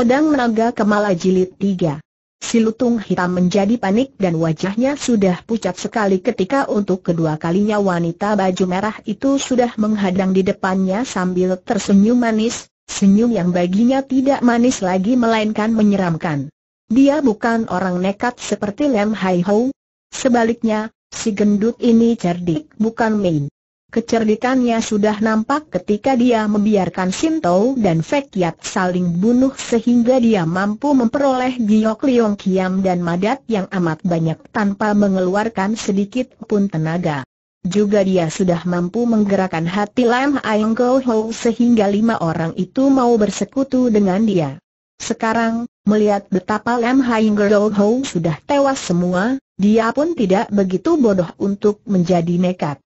Pedang Naga Kemala Jilid 3 Si lutung hitam menjadi panik dan wajahnya sudah pucat sekali ketika untuk kedua kalinya wanita baju merah itu sudah menghadang di depannya sambil tersenyum manis, senyum yang baginya tidak manis lagi melainkan menyeramkan. Dia bukan orang nekat seperti Lem Hai Ho. Sebaliknya, si gendut ini cerdik bukan main. Kecerdikannya sudah nampak ketika dia membiarkan Sinto dan Fek saling bunuh sehingga dia mampu memperoleh Giok Liong Kiam dan Madat yang amat banyak tanpa mengeluarkan sedikit pun tenaga. Juga dia sudah mampu menggerakkan hati Lam Aeng Go Ho sehingga lima orang itu mau bersekutu dengan dia. Sekarang, melihat betapa Lam Aeng Go Ho sudah tewas semua, dia pun tidak begitu bodoh untuk menjadi nekat.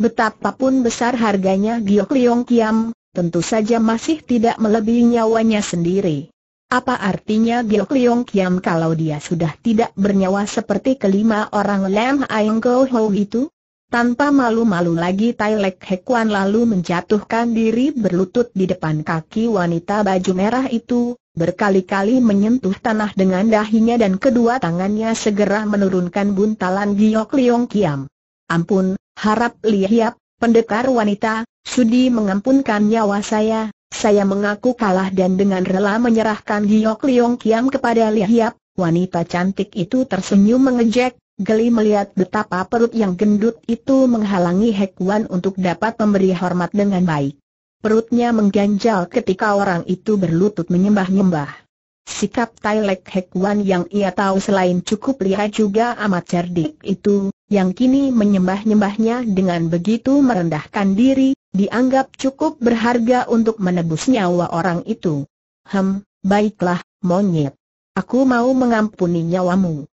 Betapapun besar harganya Giok Leong Kiam, tentu saja masih tidak melebihi nyawanya sendiri. Apa artinya Giok Leong Kiam kalau dia sudah tidak bernyawa seperti kelima orang Lam Aeng Go Ho itu? Tanpa malu-malu lagi Tai Lek Hekuan lalu menjatuhkan diri berlutut di depan kaki wanita baju merah itu, berkali-kali menyentuh tanah dengan dahinya dan kedua tangannya segera menurunkan buntalan Giok Leong Kiam. Ampun, harap lihat, pendekar wanita, sudi mengampunkan nyawa saya, saya mengaku kalah dan dengan rela menyerahkan Giok Liong Kiam kepada Lihiap, wanita cantik itu tersenyum mengejek, geli melihat betapa perut yang gendut itu menghalangi Hek Wan untuk dapat memberi hormat dengan baik. Perutnya mengganjal ketika orang itu berlutut menyembah-nyembah. Sikap Tai Lek Wan yang ia tahu selain cukup lihat juga amat cerdik itu, yang kini menyembah-nyembahnya dengan begitu merendahkan diri, dianggap cukup berharga untuk menebus nyawa orang itu. Hem, baiklah, monyet. Aku mau mengampuni nyawamu.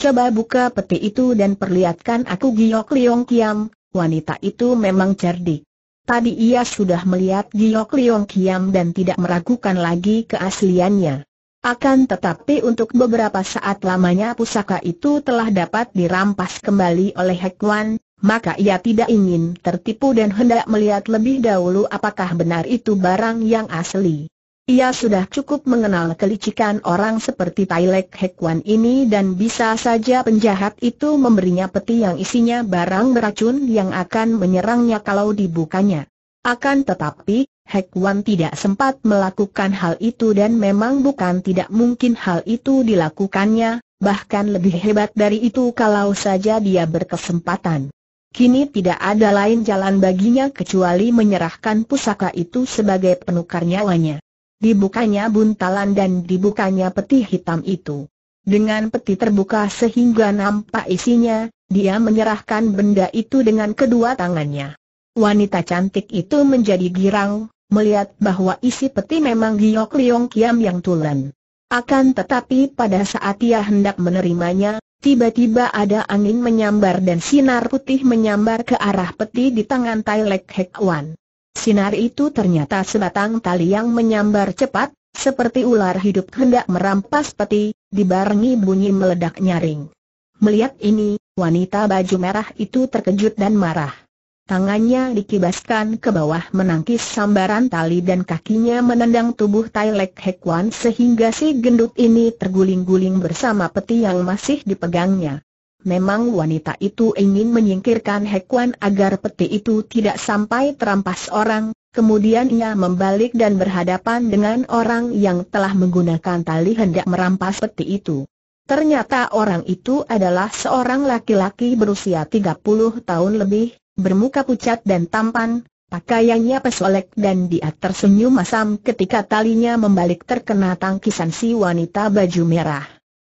Coba buka peti itu dan perlihatkan aku Giok Liong Kiam, wanita itu memang cerdik. Tadi ia sudah melihat Giok Liong Kiam dan tidak meragukan lagi keasliannya. Akan tetapi untuk beberapa saat lamanya pusaka itu telah dapat dirampas kembali oleh Hekwan, maka ia tidak ingin tertipu dan hendak melihat lebih dahulu apakah benar itu barang yang asli. Ia sudah cukup mengenal kelicikan orang seperti Tailek Hekwan ini dan bisa saja penjahat itu memberinya peti yang isinya barang beracun yang akan menyerangnya kalau dibukanya. Akan tetapi, Hek Wan tidak sempat melakukan hal itu dan memang bukan tidak mungkin hal itu dilakukannya, bahkan lebih hebat dari itu kalau saja dia berkesempatan. Kini tidak ada lain jalan baginya kecuali menyerahkan pusaka itu sebagai penukar nyawanya. Dibukanya buntalan dan dibukanya peti hitam itu. Dengan peti terbuka sehingga nampak isinya, dia menyerahkan benda itu dengan kedua tangannya. Wanita cantik itu menjadi girang, melihat bahwa isi peti memang Giok Liong Kiam yang tulen. Akan tetapi pada saat ia hendak menerimanya, tiba-tiba ada angin menyambar dan sinar putih menyambar ke arah peti di tangan Tai Lek Hek Wan. Sinar itu ternyata sebatang tali yang menyambar cepat, seperti ular hidup hendak merampas peti, dibarengi bunyi meledak nyaring. Melihat ini, wanita baju merah itu terkejut dan marah. Tangannya dikibaskan ke bawah menangkis sambaran tali dan kakinya menendang tubuh Tai Lek Hekwan sehingga si gendut ini terguling-guling bersama peti yang masih dipegangnya. Memang wanita itu ingin menyingkirkan Hekwan agar peti itu tidak sampai terampas orang, kemudian ia membalik dan berhadapan dengan orang yang telah menggunakan tali hendak merampas peti itu. Ternyata orang itu adalah seorang laki-laki berusia 30 tahun lebih, bermuka pucat dan tampan, pakaiannya pesolek dan dia tersenyum masam ketika talinya membalik terkena tangkisan si wanita baju merah.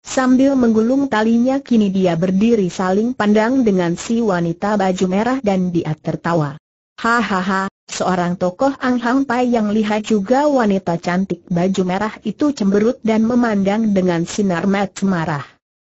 Sambil menggulung talinya kini dia berdiri saling pandang dengan si wanita baju merah dan dia tertawa. Hahaha, seorang tokoh Ang Hang Pai yang lihat juga wanita cantik baju merah itu cemberut dan memandang dengan sinar mata marah.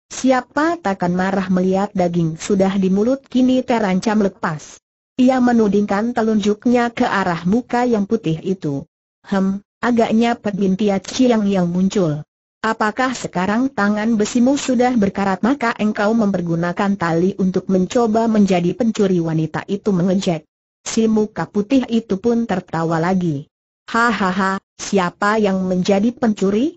Siapa takkan marah melihat daging sudah di mulut kini terancam lepas. Ia menudingkan telunjuknya ke arah muka yang putih itu. Hem, agaknya pedintia ciang yang muncul. Apakah sekarang tangan besimu sudah berkarat maka engkau mempergunakan tali untuk mencoba menjadi pencuri wanita itu mengejek. Si muka putih itu pun tertawa lagi. Hahaha, siapa yang menjadi pencuri?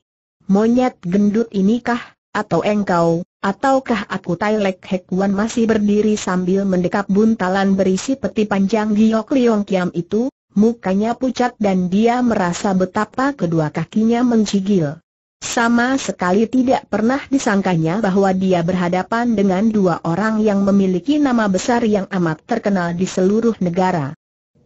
Monyet gendut inikah? atau engkau, ataukah aku Tai Lek Hek Wan masih berdiri sambil mendekap buntalan berisi peti panjang Giok Liong Kiam itu, mukanya pucat dan dia merasa betapa kedua kakinya mencigil. Sama sekali tidak pernah disangkanya bahwa dia berhadapan dengan dua orang yang memiliki nama besar yang amat terkenal di seluruh negara.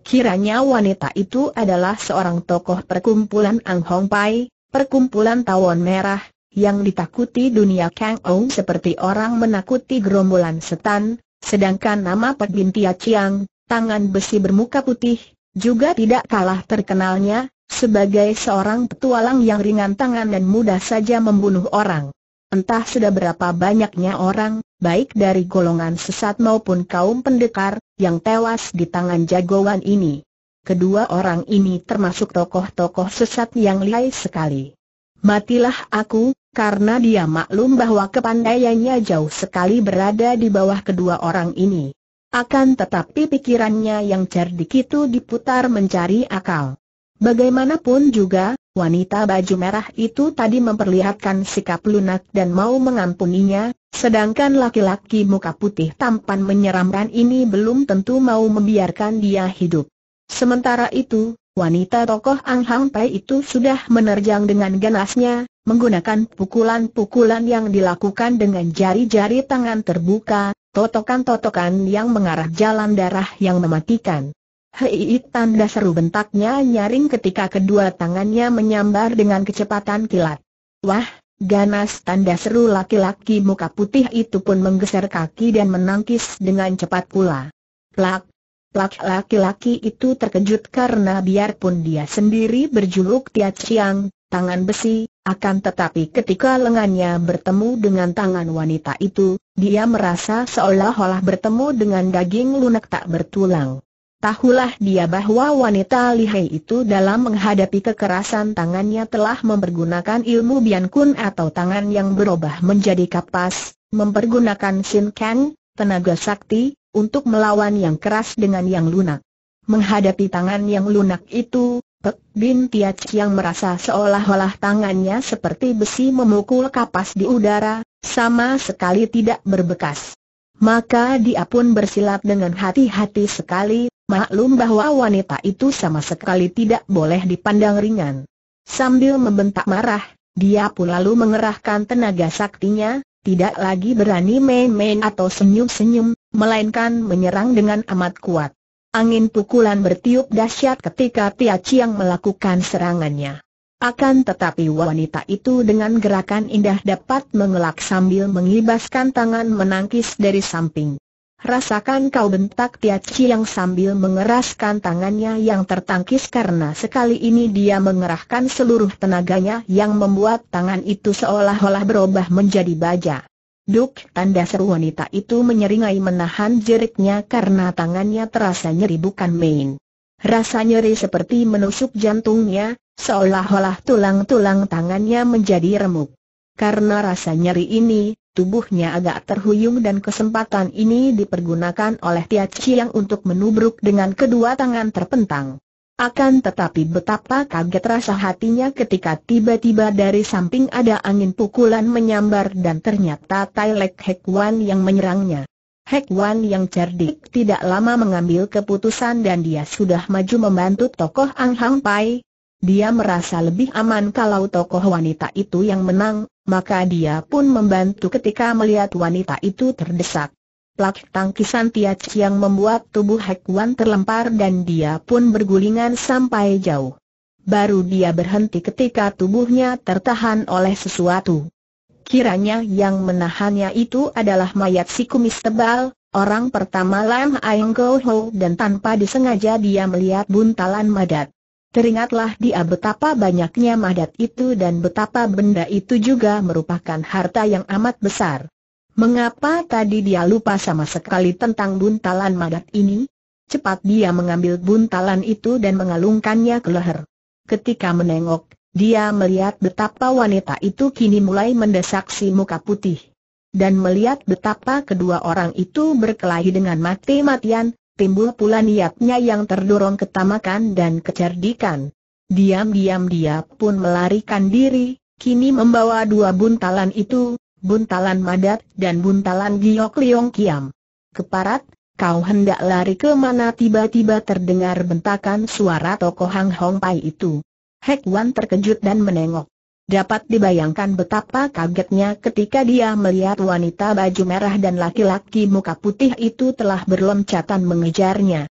Kiranya wanita itu adalah seorang tokoh perkumpulan Ang Hong Pai, perkumpulan Tawon Merah, yang ditakuti dunia Kang Ou seperti orang menakuti gerombolan setan, sedangkan nama perbintian Bin Tia Chiang, tangan besi bermuka putih, juga tidak kalah terkenalnya, sebagai seorang petualang yang ringan tangan dan mudah saja membunuh orang. Entah sudah berapa banyaknya orang, baik dari golongan sesat maupun kaum pendekar, yang tewas di tangan jagoan ini. Kedua orang ini termasuk tokoh-tokoh sesat yang lihai sekali. Matilah aku, karena dia maklum bahwa kepandaiannya jauh sekali berada di bawah kedua orang ini. Akan tetapi pikirannya yang cerdik itu diputar mencari akal. Bagaimanapun juga, wanita baju merah itu tadi memperlihatkan sikap lunak dan mau mengampuninya, sedangkan laki-laki muka putih tampan menyeramkan ini belum tentu mau membiarkan dia hidup. Sementara itu, wanita tokoh Ang Hang Pai itu sudah menerjang dengan ganasnya, Menggunakan pukulan-pukulan yang dilakukan dengan jari-jari tangan terbuka, totokan-totokan yang mengarah jalan darah yang mematikan. Hei tanda seru bentaknya nyaring ketika kedua tangannya menyambar dengan kecepatan kilat. Wah, ganas tanda seru laki-laki muka putih itu pun menggeser kaki dan menangkis dengan cepat pula. Plak, plak laki-laki itu terkejut karena biarpun dia sendiri berjuluk Tia Chiang, tangan besi, akan tetapi ketika lengannya bertemu dengan tangan wanita itu, dia merasa seolah-olah bertemu dengan daging lunak tak bertulang. Tahulah dia bahwa wanita lihai itu dalam menghadapi kekerasan tangannya telah mempergunakan ilmu biankun atau tangan yang berubah menjadi kapas, mempergunakan sin kang, tenaga sakti, untuk melawan yang keras dengan yang lunak. Menghadapi tangan yang lunak itu, Bin Tiach yang merasa seolah-olah tangannya seperti besi memukul kapas di udara, sama sekali tidak berbekas. Maka dia pun bersilat dengan hati-hati sekali, maklum bahwa wanita itu sama sekali tidak boleh dipandang ringan. Sambil membentak marah, dia pun lalu mengerahkan tenaga saktinya, tidak lagi berani main-main atau senyum-senyum, melainkan menyerang dengan amat kuat. Angin pukulan bertiup dahsyat ketika Tia Chiang melakukan serangannya. Akan tetapi wanita itu dengan gerakan indah dapat mengelak sambil mengibaskan tangan menangkis dari samping. Rasakan kau bentak Tia Chiang sambil mengeraskan tangannya yang tertangkis karena sekali ini dia mengerahkan seluruh tenaganya yang membuat tangan itu seolah-olah berubah menjadi baja. Duk, tanda seru wanita itu menyeringai menahan jeriknya karena tangannya terasa nyeri bukan main. Rasa nyeri seperti menusuk jantungnya, seolah-olah tulang-tulang tangannya menjadi remuk. Karena rasa nyeri ini, tubuhnya agak terhuyung dan kesempatan ini dipergunakan oleh Tia Chiang untuk menubruk dengan kedua tangan terpentang. Akan tetapi betapa kaget rasa hatinya ketika tiba-tiba dari samping ada angin pukulan menyambar dan ternyata Tai Lek Hek yang menyerangnya. Hek Wan yang cerdik tidak lama mengambil keputusan dan dia sudah maju membantu tokoh Ang Hang Pai. Dia merasa lebih aman kalau tokoh wanita itu yang menang, maka dia pun membantu ketika melihat wanita itu terdesak. Plak tangkisan Tia Chiang membuat tubuh Wan terlempar dan dia pun bergulingan sampai jauh. Baru dia berhenti ketika tubuhnya tertahan oleh sesuatu. Kiranya yang menahannya itu adalah mayat si kumis tebal, orang pertama Lam Aeng Go Ho dan tanpa disengaja dia melihat buntalan madat. Teringatlah dia betapa banyaknya madat itu dan betapa benda itu juga merupakan harta yang amat besar. Mengapa tadi dia lupa sama sekali tentang buntalan madat ini? Cepat dia mengambil buntalan itu dan mengalungkannya ke leher. Ketika menengok, dia melihat betapa wanita itu kini mulai mendesak si muka putih. Dan melihat betapa kedua orang itu berkelahi dengan mati-matian, timbul pula niatnya yang terdorong ketamakan dan kecerdikan. Diam-diam dia pun melarikan diri, kini membawa dua buntalan itu, buntalan madat, dan buntalan giok liong kiam. Keparat, kau hendak lari ke mana tiba-tiba terdengar bentakan suara tokoh Hang Hong Pai itu. Hek Wan terkejut dan menengok. Dapat dibayangkan betapa kagetnya ketika dia melihat wanita baju merah dan laki-laki muka putih itu telah berloncatan mengejarnya.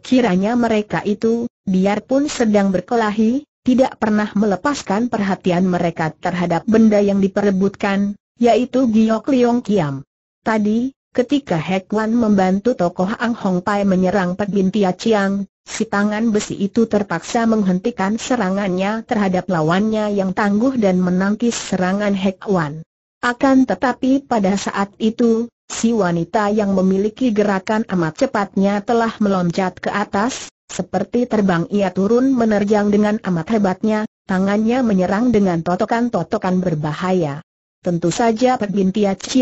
Kiranya mereka itu, biarpun sedang berkelahi, tidak pernah melepaskan perhatian mereka terhadap benda yang diperebutkan, yaitu Giok Liong Kiam. Tadi, ketika Hek Wan membantu tokoh Ang Hong Pai menyerang Pek Bin Tia Chiang, si tangan besi itu terpaksa menghentikan serangannya terhadap lawannya yang tangguh dan menangkis serangan Hek Wan. Akan tetapi pada saat itu, si wanita yang memiliki gerakan amat cepatnya telah meloncat ke atas, seperti terbang ia turun menerjang dengan amat hebatnya, tangannya menyerang dengan totokan-totokan berbahaya. Tentu saja Pek Bin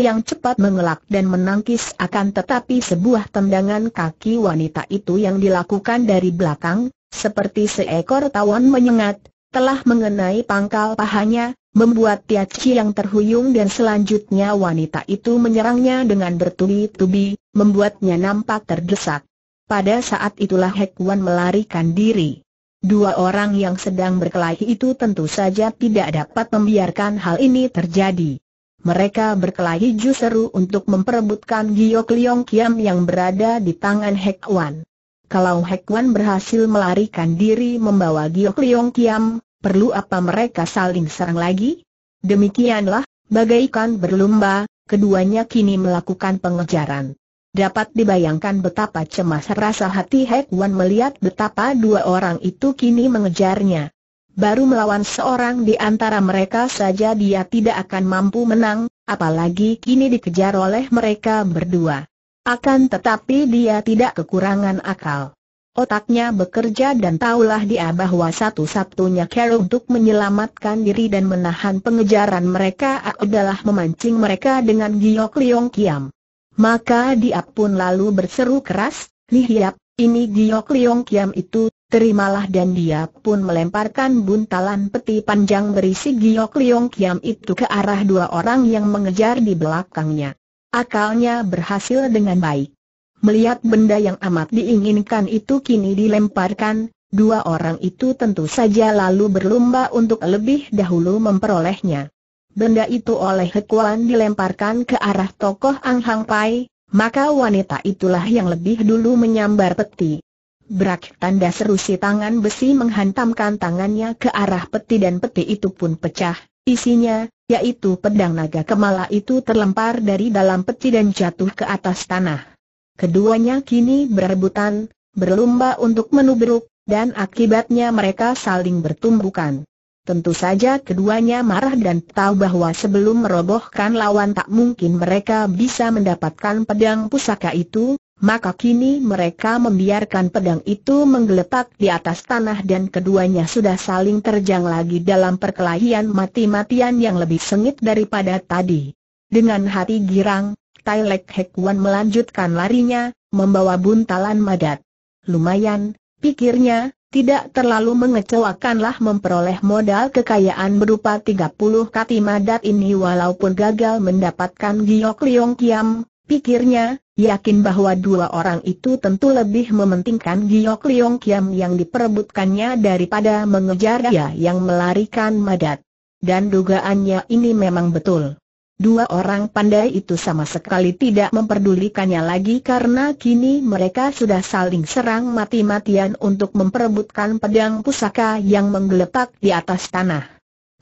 yang cepat mengelak dan menangkis akan tetapi sebuah tendangan kaki wanita itu yang dilakukan dari belakang, seperti seekor tawon menyengat, telah mengenai pangkal pahanya, membuat Tiachi yang terhuyung dan selanjutnya wanita itu menyerangnya dengan bertubi-tubi, membuatnya nampak terdesak. Pada saat itulah Hek Wan melarikan diri. Dua orang yang sedang berkelahi itu tentu saja tidak dapat membiarkan hal ini terjadi. Mereka berkelahi justru untuk memperebutkan Giok Liong Kiam yang berada di tangan Hek Wan. Kalau Hek Wan berhasil melarikan diri membawa Giok Liong Kiam, perlu apa mereka saling serang lagi? Demikianlah, bagaikan berlumba, keduanya kini melakukan pengejaran. Dapat dibayangkan betapa cemas rasa hati Hek Wan melihat betapa dua orang itu kini mengejarnya. Baru melawan seorang di antara mereka saja dia tidak akan mampu menang, apalagi kini dikejar oleh mereka berdua. Akan tetapi dia tidak kekurangan akal. Otaknya bekerja dan tahulah dia bahwa satu-satunya cara untuk menyelamatkan diri dan menahan pengejaran mereka adalah memancing mereka dengan giok liong kiam. Maka dia pun lalu berseru keras, Lihiap, ini Giok Liong Kiam itu, terimalah dan dia pun melemparkan buntalan peti panjang berisi Giok Liong Kiam itu ke arah dua orang yang mengejar di belakangnya. Akalnya berhasil dengan baik. Melihat benda yang amat diinginkan itu kini dilemparkan, dua orang itu tentu saja lalu berlomba untuk lebih dahulu memperolehnya benda itu oleh Hekuan dilemparkan ke arah tokoh Ang Hang Pai, maka wanita itulah yang lebih dulu menyambar peti. Berak tanda seru si tangan besi menghantamkan tangannya ke arah peti dan peti itu pun pecah. Isinya, yaitu pedang naga kemala itu terlempar dari dalam peti dan jatuh ke atas tanah. Keduanya kini berebutan, berlumba untuk menubruk, dan akibatnya mereka saling bertumbukan. Tentu saja keduanya marah dan tahu bahwa sebelum merobohkan lawan tak mungkin mereka bisa mendapatkan pedang pusaka itu, maka kini mereka membiarkan pedang itu menggeletak di atas tanah dan keduanya sudah saling terjang lagi dalam perkelahian mati-matian yang lebih sengit daripada tadi. Dengan hati girang, Tai Lek melanjutkan larinya, membawa buntalan madat. Lumayan, pikirnya, tidak terlalu mengecewakanlah memperoleh modal kekayaan berupa 30 kati madat ini walaupun gagal mendapatkan Giok Liong Kiam, pikirnya, yakin bahwa dua orang itu tentu lebih mementingkan Giok Liong Kiam yang diperebutkannya daripada mengejar dia yang melarikan madat. Dan dugaannya ini memang betul. Dua orang pandai itu sama sekali tidak memperdulikannya lagi karena kini mereka sudah saling serang mati-matian untuk memperebutkan pedang pusaka yang menggeletak di atas tanah.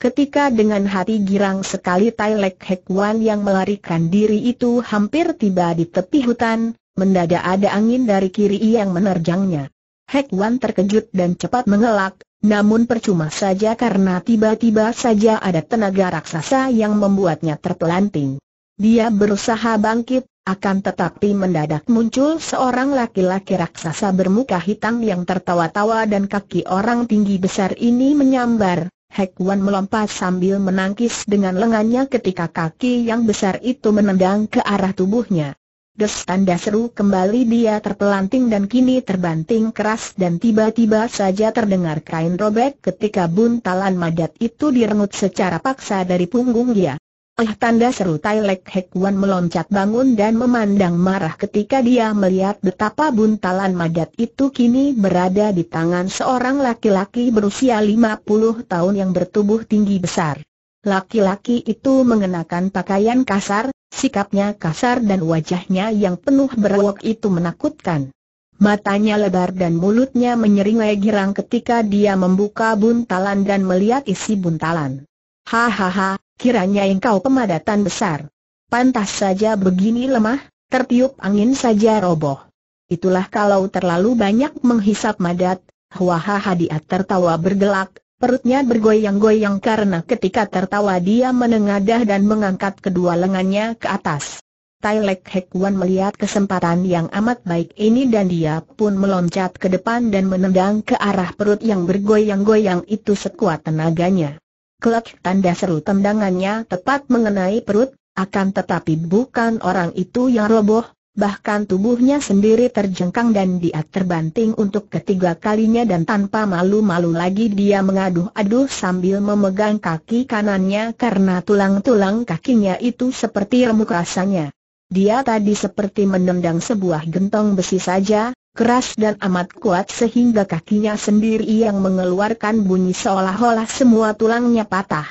Ketika dengan hati girang sekali Tai Lek Wan yang melarikan diri itu hampir tiba di tepi hutan, mendadak ada angin dari kiri yang menerjangnya. Hek Wan terkejut dan cepat mengelak, namun percuma saja karena tiba-tiba saja ada tenaga raksasa yang membuatnya terpelanting. Dia berusaha bangkit, akan tetapi mendadak muncul seorang laki-laki raksasa bermuka hitam yang tertawa-tawa dan kaki orang tinggi besar ini menyambar. Hek Wan melompat sambil menangkis dengan lengannya ketika kaki yang besar itu menendang ke arah tubuhnya. Des tanda seru kembali dia terpelanting dan kini terbanting keras dan tiba-tiba saja terdengar kain robek ketika buntalan madat itu direnggut secara paksa dari punggung dia. Eh tanda seru Tailek Lek Hek meloncat bangun dan memandang marah ketika dia melihat betapa buntalan madat itu kini berada di tangan seorang laki-laki berusia 50 tahun yang bertubuh tinggi besar. Laki-laki itu mengenakan pakaian kasar, Sikapnya kasar dan wajahnya yang penuh berwok itu menakutkan. Matanya lebar dan mulutnya menyeringai girang ketika dia membuka buntalan dan melihat isi buntalan. Hahaha, kiranya engkau pemadatan besar. Pantas saja begini lemah, tertiup angin saja roboh. Itulah kalau terlalu banyak menghisap madat, Hahaha, dia tertawa bergelak, Perutnya bergoyang-goyang karena ketika tertawa dia menengadah dan mengangkat kedua lengannya ke atas. Tai Lek Hek melihat kesempatan yang amat baik ini dan dia pun meloncat ke depan dan menendang ke arah perut yang bergoyang-goyang itu sekuat tenaganya. Kelak tanda seru tendangannya tepat mengenai perut, akan tetapi bukan orang itu yang roboh, bahkan tubuhnya sendiri terjengkang dan dia terbanting untuk ketiga kalinya dan tanpa malu-malu lagi dia mengaduh-aduh sambil memegang kaki kanannya karena tulang-tulang kakinya itu seperti remuk rasanya. Dia tadi seperti menendang sebuah gentong besi saja, keras dan amat kuat sehingga kakinya sendiri yang mengeluarkan bunyi seolah-olah semua tulangnya patah.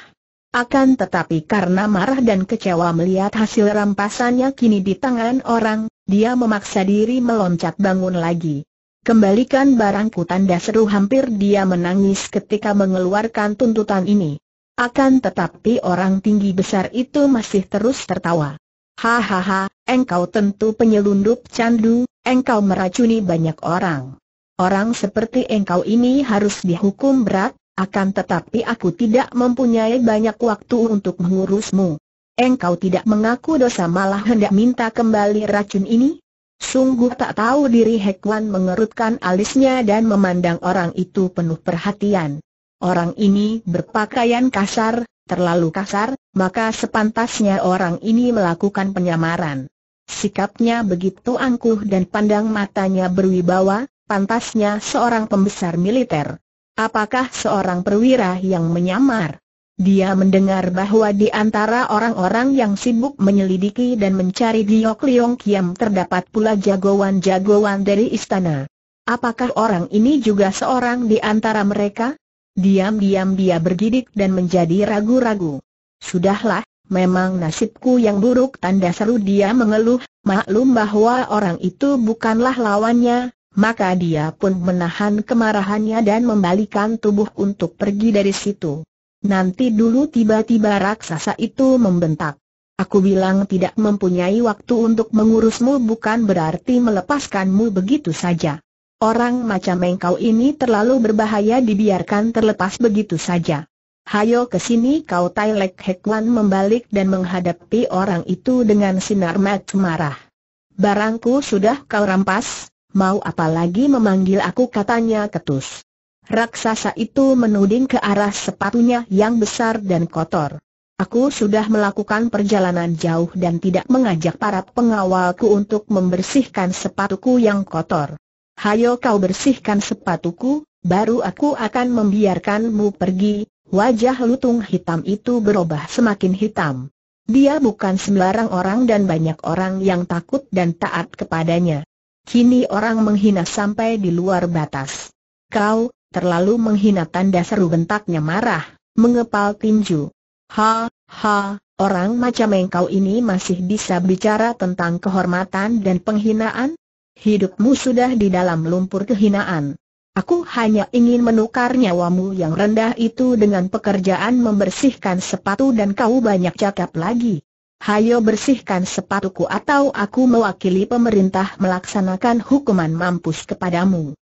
Akan tetapi karena marah dan kecewa melihat hasil rampasannya kini di tangan orang, dia memaksa diri meloncat bangun lagi. Kembalikan barangku tanda seru hampir dia menangis ketika mengeluarkan tuntutan ini. Akan tetapi orang tinggi besar itu masih terus tertawa. Hahaha, engkau tentu penyelundup candu, engkau meracuni banyak orang. Orang seperti engkau ini harus dihukum berat, akan tetapi aku tidak mempunyai banyak waktu untuk mengurusmu. Engkau tidak mengaku dosa malah hendak minta kembali racun ini? Sungguh tak tahu diri Hekwan mengerutkan alisnya dan memandang orang itu penuh perhatian. Orang ini berpakaian kasar, terlalu kasar, maka sepantasnya orang ini melakukan penyamaran. Sikapnya begitu angkuh dan pandang matanya berwibawa, pantasnya seorang pembesar militer. Apakah seorang perwira yang menyamar? Dia mendengar bahwa di antara orang-orang yang sibuk menyelidiki dan mencari Giok Liong Kiam terdapat pula jagoan-jagoan dari istana. Apakah orang ini juga seorang di antara mereka? Diam-diam dia bergidik dan menjadi ragu-ragu. Sudahlah, memang nasibku yang buruk tanda seru dia mengeluh, maklum bahwa orang itu bukanlah lawannya, maka dia pun menahan kemarahannya dan membalikan tubuh untuk pergi dari situ. Nanti dulu tiba-tiba raksasa itu membentak. Aku bilang tidak mempunyai waktu untuk mengurusmu bukan berarti melepaskanmu begitu saja. Orang macam engkau ini terlalu berbahaya dibiarkan terlepas begitu saja. Hayo ke sini kau Tailek Hekwan membalik dan menghadapi orang itu dengan sinar mat marah. Barangku sudah kau rampas, mau apa lagi memanggil aku katanya ketus. Raksasa itu menuding ke arah sepatunya yang besar dan kotor. Aku sudah melakukan perjalanan jauh dan tidak mengajak para pengawalku untuk membersihkan sepatuku yang kotor. Hayo kau bersihkan sepatuku, baru aku akan membiarkanmu pergi. Wajah lutung hitam itu berubah semakin hitam. Dia bukan sembarang orang dan banyak orang yang takut dan taat kepadanya. Kini orang menghina sampai di luar batas. Kau, terlalu menghina tanda seru bentaknya marah, mengepal tinju. Ha, ha, orang macam engkau ini masih bisa bicara tentang kehormatan dan penghinaan? Hidupmu sudah di dalam lumpur kehinaan. Aku hanya ingin menukar nyawamu yang rendah itu dengan pekerjaan membersihkan sepatu dan kau banyak cakap lagi. Hayo bersihkan sepatuku atau aku mewakili pemerintah melaksanakan hukuman mampus kepadamu.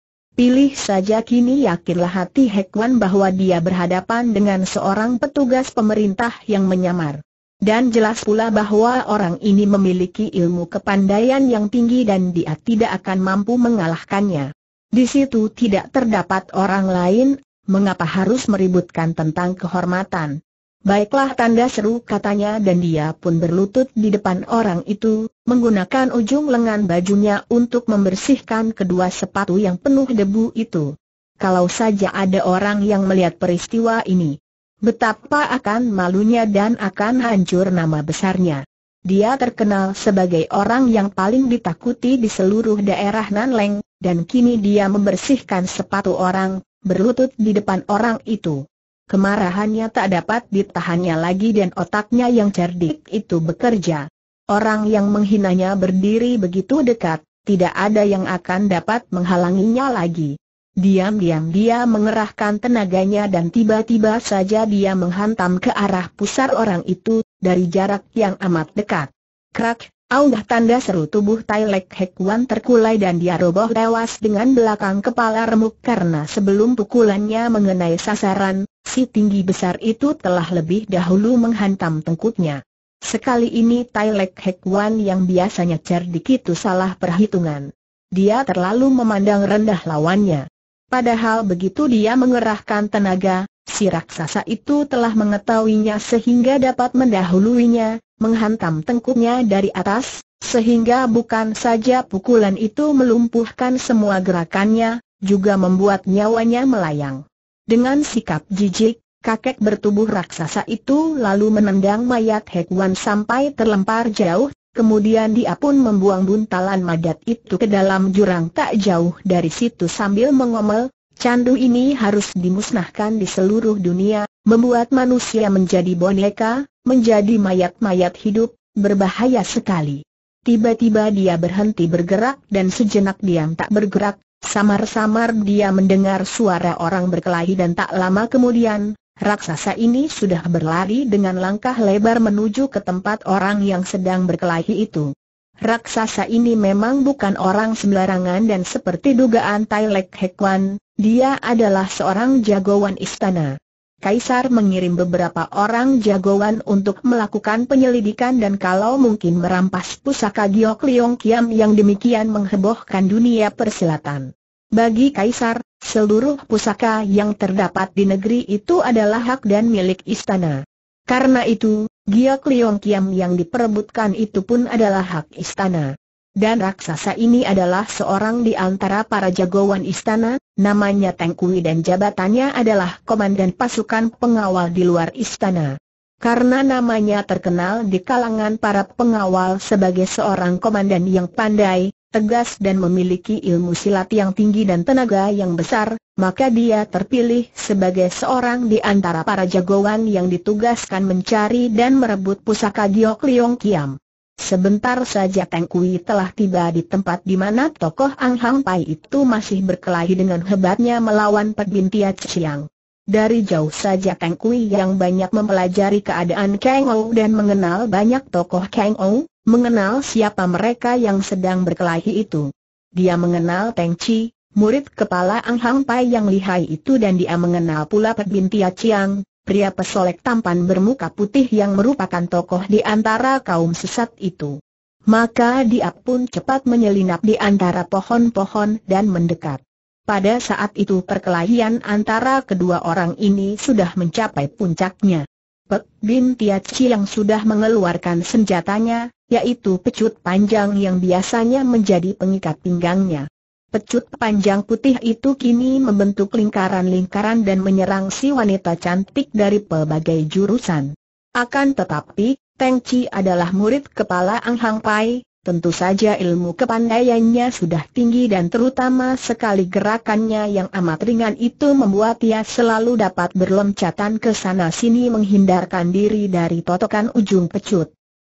Pilih saja kini yakinlah hati Hekwan bahwa dia berhadapan dengan seorang petugas pemerintah yang menyamar. Dan jelas pula bahwa orang ini memiliki ilmu kepandaian yang tinggi dan dia tidak akan mampu mengalahkannya. Di situ tidak terdapat orang lain, mengapa harus meributkan tentang kehormatan? Baiklah tanda seru katanya dan dia pun berlutut di depan orang itu, menggunakan ujung lengan bajunya untuk membersihkan kedua sepatu yang penuh debu itu. Kalau saja ada orang yang melihat peristiwa ini, betapa akan malunya dan akan hancur nama besarnya. Dia terkenal sebagai orang yang paling ditakuti di seluruh daerah Nanleng, dan kini dia membersihkan sepatu orang, berlutut di depan orang itu. Kemarahannya tak dapat ditahannya lagi dan otaknya yang cerdik itu bekerja. Orang yang menghinanya berdiri begitu dekat, tidak ada yang akan dapat menghalanginya lagi. Diam-diam dia mengerahkan tenaganya dan tiba-tiba saja dia menghantam ke arah pusar orang itu, dari jarak yang amat dekat. Krak, augah tanda seru tubuh Tai Lek Hek terkulai dan dia roboh tewas dengan belakang kepala remuk karena sebelum pukulannya mengenai sasaran, si tinggi besar itu telah lebih dahulu menghantam tengkutnya. Sekali ini Tai Lek Hek yang biasanya cerdik itu salah perhitungan. Dia terlalu memandang rendah lawannya. Padahal begitu dia mengerahkan tenaga, si raksasa itu telah mengetahuinya sehingga dapat mendahuluinya, menghantam tengkuknya dari atas, sehingga bukan saja pukulan itu melumpuhkan semua gerakannya, juga membuat nyawanya melayang. Dengan sikap jijik, kakek bertubuh raksasa itu lalu menendang mayat Hekwan sampai terlempar jauh, kemudian dia pun membuang buntalan madat itu ke dalam jurang tak jauh dari situ sambil mengomel, candu ini harus dimusnahkan di seluruh dunia, membuat manusia menjadi boneka, menjadi mayat-mayat hidup, berbahaya sekali. Tiba-tiba dia berhenti bergerak dan sejenak diam tak bergerak, Samar-samar dia mendengar suara orang berkelahi dan tak lama kemudian, raksasa ini sudah berlari dengan langkah lebar menuju ke tempat orang yang sedang berkelahi itu. Raksasa ini memang bukan orang sembarangan dan seperti dugaan Tai Lek Hekwan, dia adalah seorang jagoan istana. Kaisar mengirim beberapa orang jagoan untuk melakukan penyelidikan dan kalau mungkin merampas pusaka Giok Liong Kiam yang demikian menghebohkan dunia persilatan. Bagi Kaisar, seluruh pusaka yang terdapat di negeri itu adalah hak dan milik istana. Karena itu, Giok Liong Kiam yang diperebutkan itu pun adalah hak istana. Dan raksasa ini adalah seorang di antara para jagoan istana, namanya Tengkui dan jabatannya adalah komandan pasukan pengawal di luar istana. Karena namanya terkenal di kalangan para pengawal sebagai seorang komandan yang pandai, tegas dan memiliki ilmu silat yang tinggi dan tenaga yang besar, maka dia terpilih sebagai seorang di antara para jagoan yang ditugaskan mencari dan merebut pusaka Giok Leong Kiam. Sebentar saja Teng Kui telah tiba di tempat di mana tokoh Ang Hang Pai itu masih berkelahi dengan hebatnya melawan Perbintia Chiang. Dari jauh saja Teng Kui yang banyak mempelajari keadaan Kang Ou dan mengenal banyak tokoh Kang Ou, mengenal siapa mereka yang sedang berkelahi itu. Dia mengenal Teng Chi, murid kepala Ang Hang Pai yang lihai itu dan dia mengenal pula Perbintia Chiang, pria pesolek tampan bermuka putih yang merupakan tokoh di antara kaum sesat itu. Maka dia pun cepat menyelinap di antara pohon-pohon dan mendekat. Pada saat itu perkelahian antara kedua orang ini sudah mencapai puncaknya. Pek Bin Tiachi yang sudah mengeluarkan senjatanya, yaitu pecut panjang yang biasanya menjadi pengikat pinggangnya. Pecut panjang putih itu kini membentuk lingkaran-lingkaran dan menyerang si wanita cantik dari pelbagai jurusan. Akan tetapi, Teng Chi adalah murid kepala Ang Hang Pai, Tentu saja ilmu kepandaiannya sudah tinggi dan terutama sekali gerakannya yang amat ringan itu membuat ia selalu dapat berloncatan ke sana-sini menghindarkan diri dari totokan ujung pecut.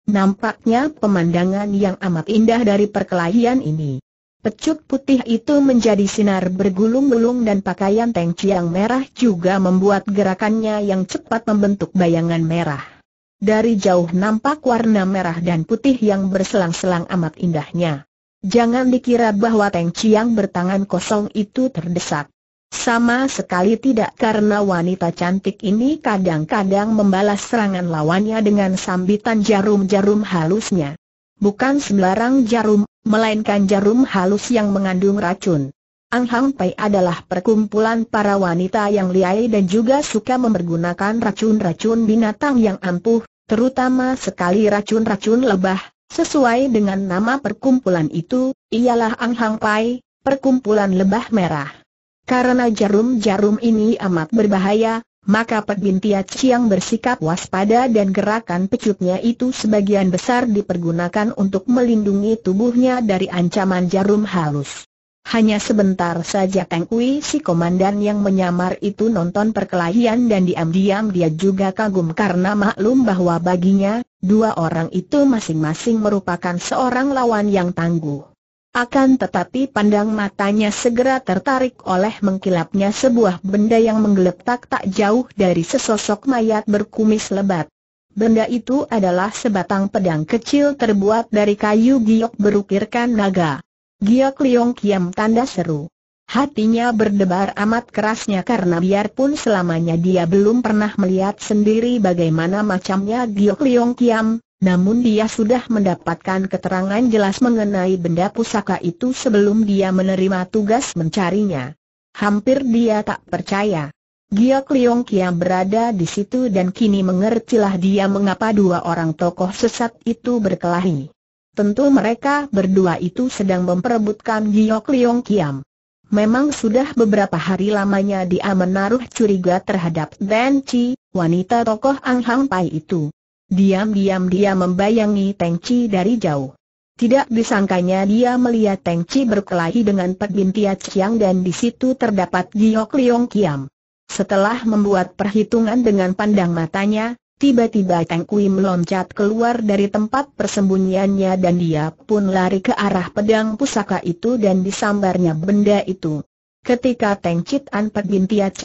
Nampaknya pemandangan yang amat indah dari perkelahian ini. Pecut putih itu menjadi sinar bergulung-gulung dan pakaian Teng Chiang merah juga membuat gerakannya yang cepat membentuk bayangan merah. Dari jauh nampak warna merah dan putih yang berselang-selang amat indahnya. Jangan dikira bahwa Teng Chiang bertangan kosong itu terdesak. Sama sekali tidak karena wanita cantik ini kadang-kadang membalas serangan lawannya dengan sambitan jarum-jarum halusnya. Bukan sembarang jarum, melainkan jarum halus yang mengandung racun. Ang Hang Pai adalah perkumpulan para wanita yang liai dan juga suka mempergunakan racun-racun binatang yang ampuh, terutama sekali racun-racun lebah. Sesuai dengan nama perkumpulan itu, ialah Ang Hang Pai, perkumpulan lebah merah. Karena jarum-jarum ini amat berbahaya, maka Pek Bintia Chiang bersikap waspada dan gerakan pecutnya itu sebagian besar dipergunakan untuk melindungi tubuhnya dari ancaman jarum halus. Hanya sebentar saja Kang Kui si komandan yang menyamar itu nonton perkelahian dan diam-diam dia juga kagum karena maklum bahwa baginya, dua orang itu masing-masing merupakan seorang lawan yang tangguh. Akan tetapi pandang matanya segera tertarik oleh mengkilapnya sebuah benda yang menggeletak tak jauh dari sesosok mayat berkumis lebat. Benda itu adalah sebatang pedang kecil terbuat dari kayu giok berukirkan naga. Giok Liong Kiam tanda seru. Hatinya berdebar amat kerasnya karena biarpun selamanya dia belum pernah melihat sendiri bagaimana macamnya Giok Liong Kiam, namun dia sudah mendapatkan keterangan jelas mengenai benda pusaka itu sebelum dia menerima tugas mencarinya. Hampir dia tak percaya. Giok Kliong Kia berada di situ dan kini mengertilah dia mengapa dua orang tokoh sesat itu berkelahi. Tentu mereka berdua itu sedang memperebutkan Giok Kliong Kiam. Memang sudah beberapa hari lamanya dia menaruh curiga terhadap Dan Chi, wanita tokoh Ang Hang Pai itu. Diam-diam dia membayangi Teng Chi dari jauh. Tidak disangkanya dia melihat Teng Chi berkelahi dengan Pek Bin Tia Chiang dan di situ terdapat Giok Liong Kiam. Setelah membuat perhitungan dengan pandang matanya, tiba-tiba Teng Kui meloncat keluar dari tempat persembunyiannya dan dia pun lari ke arah pedang pusaka itu dan disambarnya benda itu. Ketika Teng Chit An Pek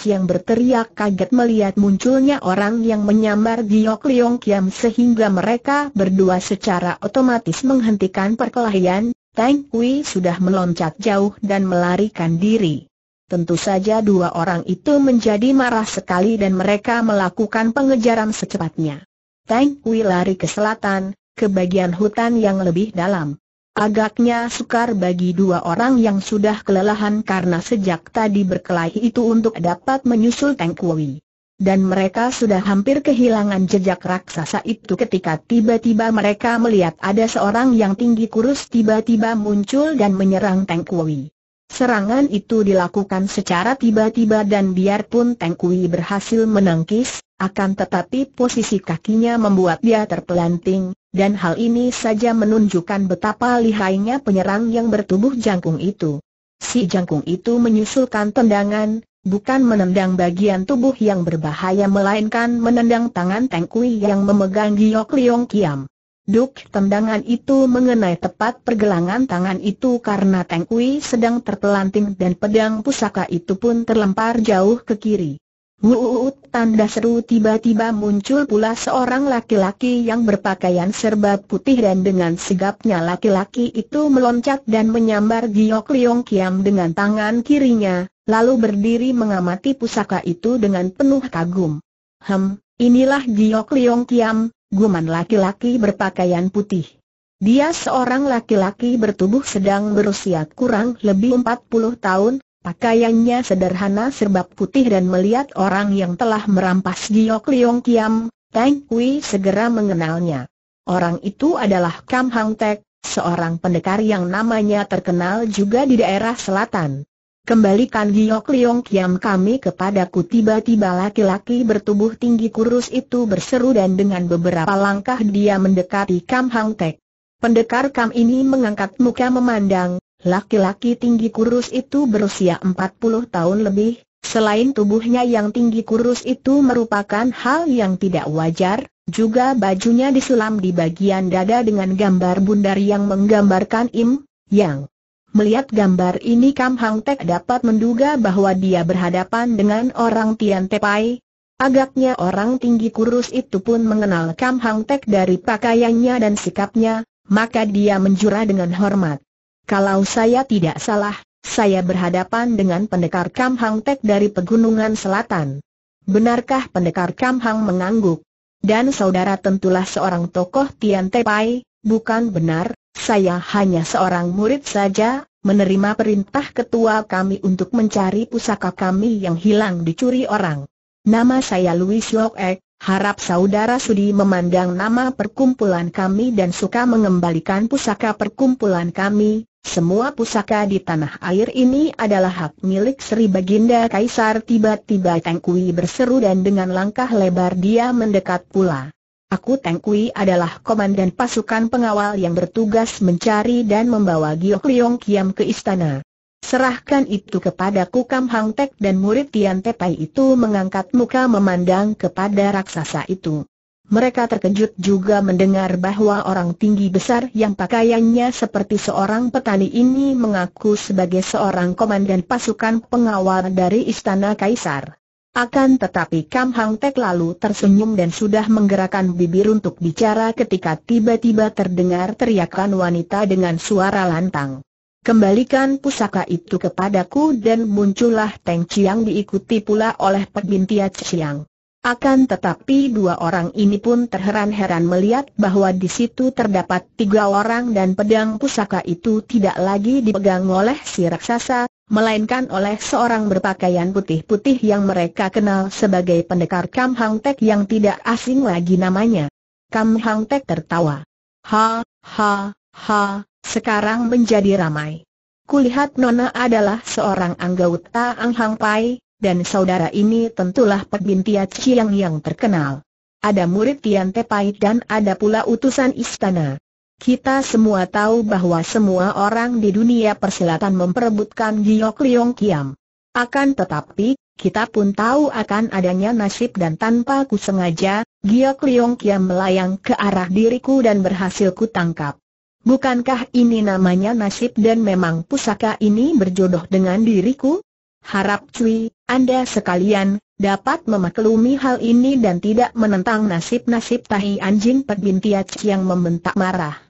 yang berteriak kaget melihat munculnya orang yang menyamar Giok Leong Kiam sehingga mereka berdua secara otomatis menghentikan perkelahian, Teng Kui sudah meloncat jauh dan melarikan diri. Tentu saja dua orang itu menjadi marah sekali dan mereka melakukan pengejaran secepatnya. Teng Kui lari ke selatan, ke bagian hutan yang lebih dalam. Agaknya sukar bagi dua orang yang sudah kelelahan karena sejak tadi berkelahi itu untuk dapat menyusul Teng Kui. Dan mereka sudah hampir kehilangan jejak raksasa itu ketika tiba-tiba mereka melihat ada seorang yang tinggi kurus tiba-tiba muncul dan menyerang Teng Kui. Serangan itu dilakukan secara tiba-tiba dan biarpun Teng Kui berhasil menangkis, akan tetapi posisi kakinya membuat dia terpelanting, dan hal ini saja menunjukkan betapa lihainya penyerang yang bertubuh jangkung itu. Si jangkung itu menyusulkan tendangan, bukan menendang bagian tubuh yang berbahaya melainkan menendang tangan Teng Kui yang memegang giok liong kiam. Duk tendangan itu mengenai tepat pergelangan tangan itu karena Teng Kui sedang terpelanting dan pedang pusaka itu pun terlempar jauh ke kiri. Wuut tanda seru tiba-tiba muncul pula seorang laki-laki yang berpakaian serba putih dan dengan sigapnya laki-laki itu meloncat dan menyambar Giok Liong Kiam dengan tangan kirinya, lalu berdiri mengamati pusaka itu dengan penuh kagum. Hem, inilah Giok Liong Kiam, guman laki-laki berpakaian putih. Dia seorang laki-laki bertubuh sedang berusia kurang lebih 40 tahun, pakaiannya sederhana serba putih dan melihat orang yang telah merampas Giok Liong Kiam, Tang Kui segera mengenalnya. Orang itu adalah Kam Hang Tek, seorang pendekar yang namanya terkenal juga di daerah selatan. Kembalikan Hiok Liong Kiam kami kepadaku tiba-tiba laki-laki bertubuh tinggi kurus itu berseru dan dengan beberapa langkah dia mendekati Kam Hang Tek. Pendekar Kam ini mengangkat muka memandang, laki-laki tinggi kurus itu berusia 40 tahun lebih, selain tubuhnya yang tinggi kurus itu merupakan hal yang tidak wajar, juga bajunya disulam di bagian dada dengan gambar bundar yang menggambarkan Im, Yang. Melihat gambar ini Kam Hang Tek dapat menduga bahwa dia berhadapan dengan orang Tian Tepai. Agaknya orang tinggi kurus itu pun mengenal Kam Hang Tek dari pakaiannya dan sikapnya, maka dia menjura dengan hormat. Kalau saya tidak salah, saya berhadapan dengan pendekar Kam Hang Tek dari Pegunungan Selatan. Benarkah pendekar Kam Hang mengangguk? Dan saudara tentulah seorang tokoh Tian Tepai, bukan benar? saya hanya seorang murid saja, menerima perintah ketua kami untuk mencari pusaka kami yang hilang dicuri orang. Nama saya Louis Yok harap saudara sudi memandang nama perkumpulan kami dan suka mengembalikan pusaka perkumpulan kami. Semua pusaka di tanah air ini adalah hak milik Sri Baginda Kaisar Tiba-tiba Tengkui berseru dan dengan langkah lebar dia mendekat pula. Aku Teng Kui adalah komandan pasukan pengawal yang bertugas mencari dan membawa Giok Liong Kiam ke istana. Serahkan itu kepadaku Kam Hang Tek dan murid Tian Tepai itu mengangkat muka memandang kepada raksasa itu. Mereka terkejut juga mendengar bahwa orang tinggi besar yang pakaiannya seperti seorang petani ini mengaku sebagai seorang komandan pasukan pengawal dari Istana Kaisar. Akan tetapi Kam Hang Tek lalu tersenyum dan sudah menggerakkan bibir untuk bicara ketika tiba-tiba terdengar teriakan wanita dengan suara lantang. Kembalikan pusaka itu kepadaku dan muncullah Teng Chiang diikuti pula oleh Pebintia Chiang. Akan tetapi dua orang ini pun terheran-heran melihat bahwa di situ terdapat tiga orang dan pedang pusaka itu tidak lagi dipegang oleh si raksasa, melainkan oleh seorang berpakaian putih-putih yang mereka kenal sebagai pendekar Kam Hang Tek yang tidak asing lagi namanya. Kam Hang Tek tertawa. Ha, ha, ha, sekarang menjadi ramai. Kulihat Nona adalah seorang anggota ah Ang Hang Pai, dan saudara ini tentulah Pebintia Chiang yang terkenal. Ada murid Tian Pai dan ada pula utusan istana. Kita semua tahu bahwa semua orang di dunia persilatan memperebutkan Giok Liong Kiam. Akan tetapi, kita pun tahu akan adanya nasib dan tanpa ku sengaja, Giok Liong Kiam melayang ke arah diriku dan berhasil ku tangkap. Bukankah ini namanya nasib dan memang pusaka ini berjodoh dengan diriku? Harap cuy, Anda sekalian, dapat memaklumi hal ini dan tidak menentang nasib-nasib tahi anjing perbintiac yang membentak marah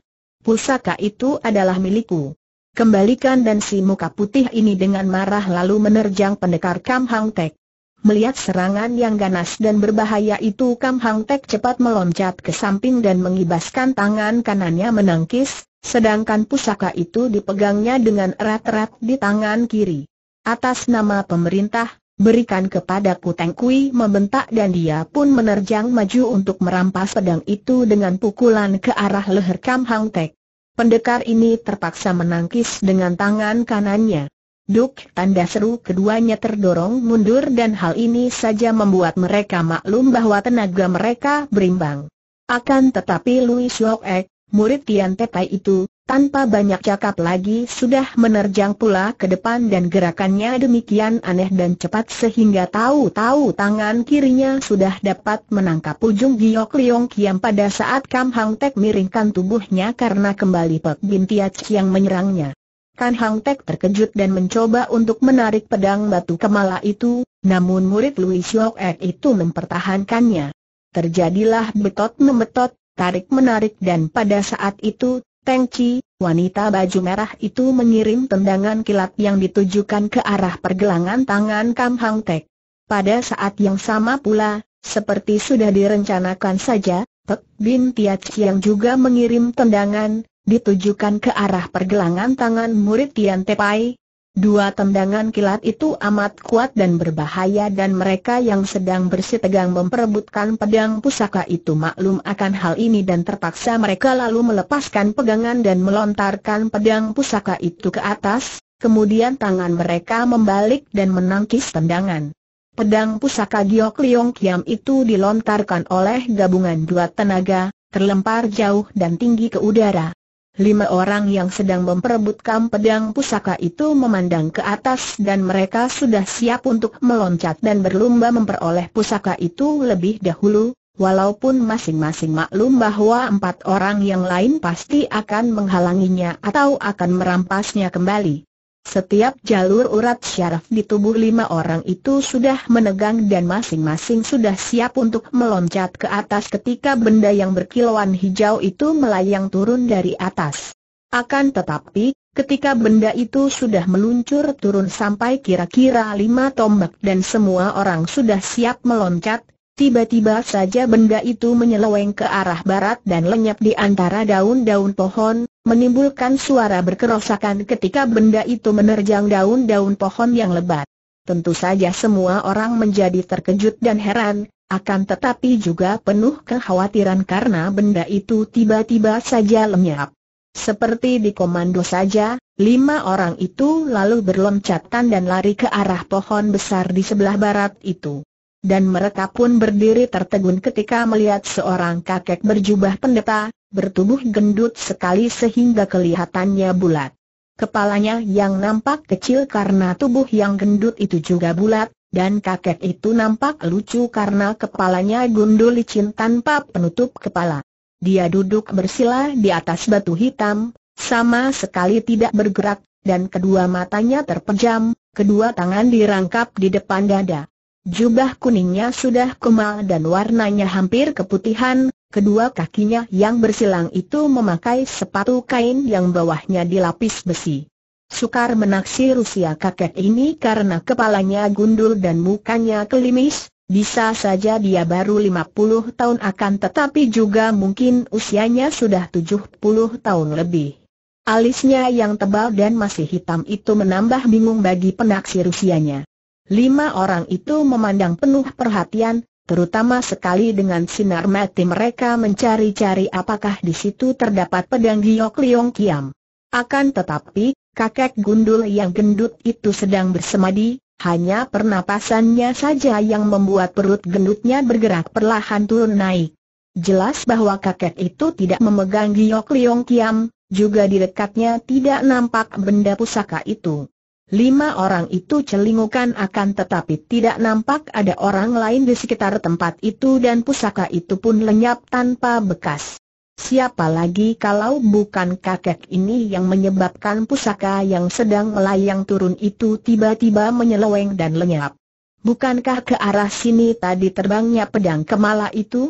pusaka itu adalah milikku. Kembalikan dan si muka putih ini dengan marah lalu menerjang pendekar Kam Hang Tek. Melihat serangan yang ganas dan berbahaya itu Kam Hang Tek cepat meloncat ke samping dan mengibaskan tangan kanannya menangkis, sedangkan pusaka itu dipegangnya dengan erat-erat di tangan kiri. Atas nama pemerintah, berikan kepada Kuteng Kui membentak dan dia pun menerjang maju untuk merampas pedang itu dengan pukulan ke arah leher Kam Hang Tek. Pendekar ini terpaksa menangkis dengan tangan kanannya. Duk tanda seru keduanya terdorong mundur dan hal ini saja membuat mereka maklum bahwa tenaga mereka berimbang. Akan tetapi Louis Yok Ek, murid Tian Tetai itu, tanpa banyak cakap lagi sudah menerjang pula ke depan dan gerakannya demikian aneh dan cepat sehingga tahu-tahu tangan kirinya sudah dapat menangkap ujung giok liong kiam pada saat Kam Hang Tek miringkan tubuhnya karena kembali Pek Bin Tiat yang menyerangnya. Kan Hang Tek terkejut dan mencoba untuk menarik pedang batu kemala itu, namun murid Louis Yok Ek itu mempertahankannya. Terjadilah betot-membetot, tarik-menarik dan pada saat itu Teng Chi, wanita baju merah itu mengirim tendangan kilat yang ditujukan ke arah pergelangan tangan Kam Hang Tek. Pada saat yang sama pula, seperti sudah direncanakan saja, Pek Bin Tiat yang juga mengirim tendangan, ditujukan ke arah pergelangan tangan murid Tian Tepai, Dua tendangan kilat itu amat kuat dan berbahaya dan mereka yang sedang bersitegang memperebutkan pedang pusaka itu maklum akan hal ini dan terpaksa mereka lalu melepaskan pegangan dan melontarkan pedang pusaka itu ke atas, kemudian tangan mereka membalik dan menangkis tendangan. Pedang pusaka Giok Liong Kiam itu dilontarkan oleh gabungan dua tenaga, terlempar jauh dan tinggi ke udara. Lima orang yang sedang memperebutkan pedang pusaka itu memandang ke atas dan mereka sudah siap untuk meloncat dan berlomba memperoleh pusaka itu lebih dahulu, walaupun masing-masing maklum bahwa empat orang yang lain pasti akan menghalanginya atau akan merampasnya kembali. Setiap jalur urat syaraf di tubuh lima orang itu sudah menegang dan masing-masing sudah siap untuk meloncat ke atas ketika benda yang berkilauan hijau itu melayang turun dari atas. Akan tetapi, ketika benda itu sudah meluncur turun sampai kira-kira lima tombak dan semua orang sudah siap meloncat, tiba-tiba saja benda itu menyeleweng ke arah barat dan lenyap di antara daun-daun pohon, menimbulkan suara berkerosakan ketika benda itu menerjang daun-daun pohon yang lebat. Tentu saja semua orang menjadi terkejut dan heran, akan tetapi juga penuh kekhawatiran karena benda itu tiba-tiba saja lenyap. Seperti di komando saja, lima orang itu lalu berloncatan dan lari ke arah pohon besar di sebelah barat itu dan mereka pun berdiri tertegun ketika melihat seorang kakek berjubah pendeta, bertubuh gendut sekali sehingga kelihatannya bulat. Kepalanya yang nampak kecil karena tubuh yang gendut itu juga bulat, dan kakek itu nampak lucu karena kepalanya gundul licin tanpa penutup kepala. Dia duduk bersila di atas batu hitam, sama sekali tidak bergerak, dan kedua matanya terpejam, kedua tangan dirangkap di depan dada. Jubah kuningnya sudah kemal dan warnanya hampir keputihan, kedua kakinya yang bersilang itu memakai sepatu kain yang bawahnya dilapis besi. Sukar menaksir usia kakek ini karena kepalanya gundul dan mukanya kelimis, bisa saja dia baru 50 tahun akan tetapi juga mungkin usianya sudah 70 tahun lebih. Alisnya yang tebal dan masih hitam itu menambah bingung bagi penaksir usianya. Lima orang itu memandang penuh perhatian, terutama sekali dengan sinar mati mereka mencari-cari apakah di situ terdapat pedang Giok Liong Kiam. Akan tetapi, kakek gundul yang gendut itu sedang bersemadi, hanya pernapasannya saja yang membuat perut gendutnya bergerak perlahan turun naik. Jelas bahwa kakek itu tidak memegang Giok Liong Kiam, juga di dekatnya tidak nampak benda pusaka itu. Lima orang itu celingukan akan tetapi tidak nampak ada orang lain di sekitar tempat itu dan pusaka itu pun lenyap tanpa bekas. Siapa lagi kalau bukan kakek ini yang menyebabkan pusaka yang sedang melayang turun itu tiba-tiba menyeleweng dan lenyap. Bukankah ke arah sini tadi terbangnya pedang kemala itu?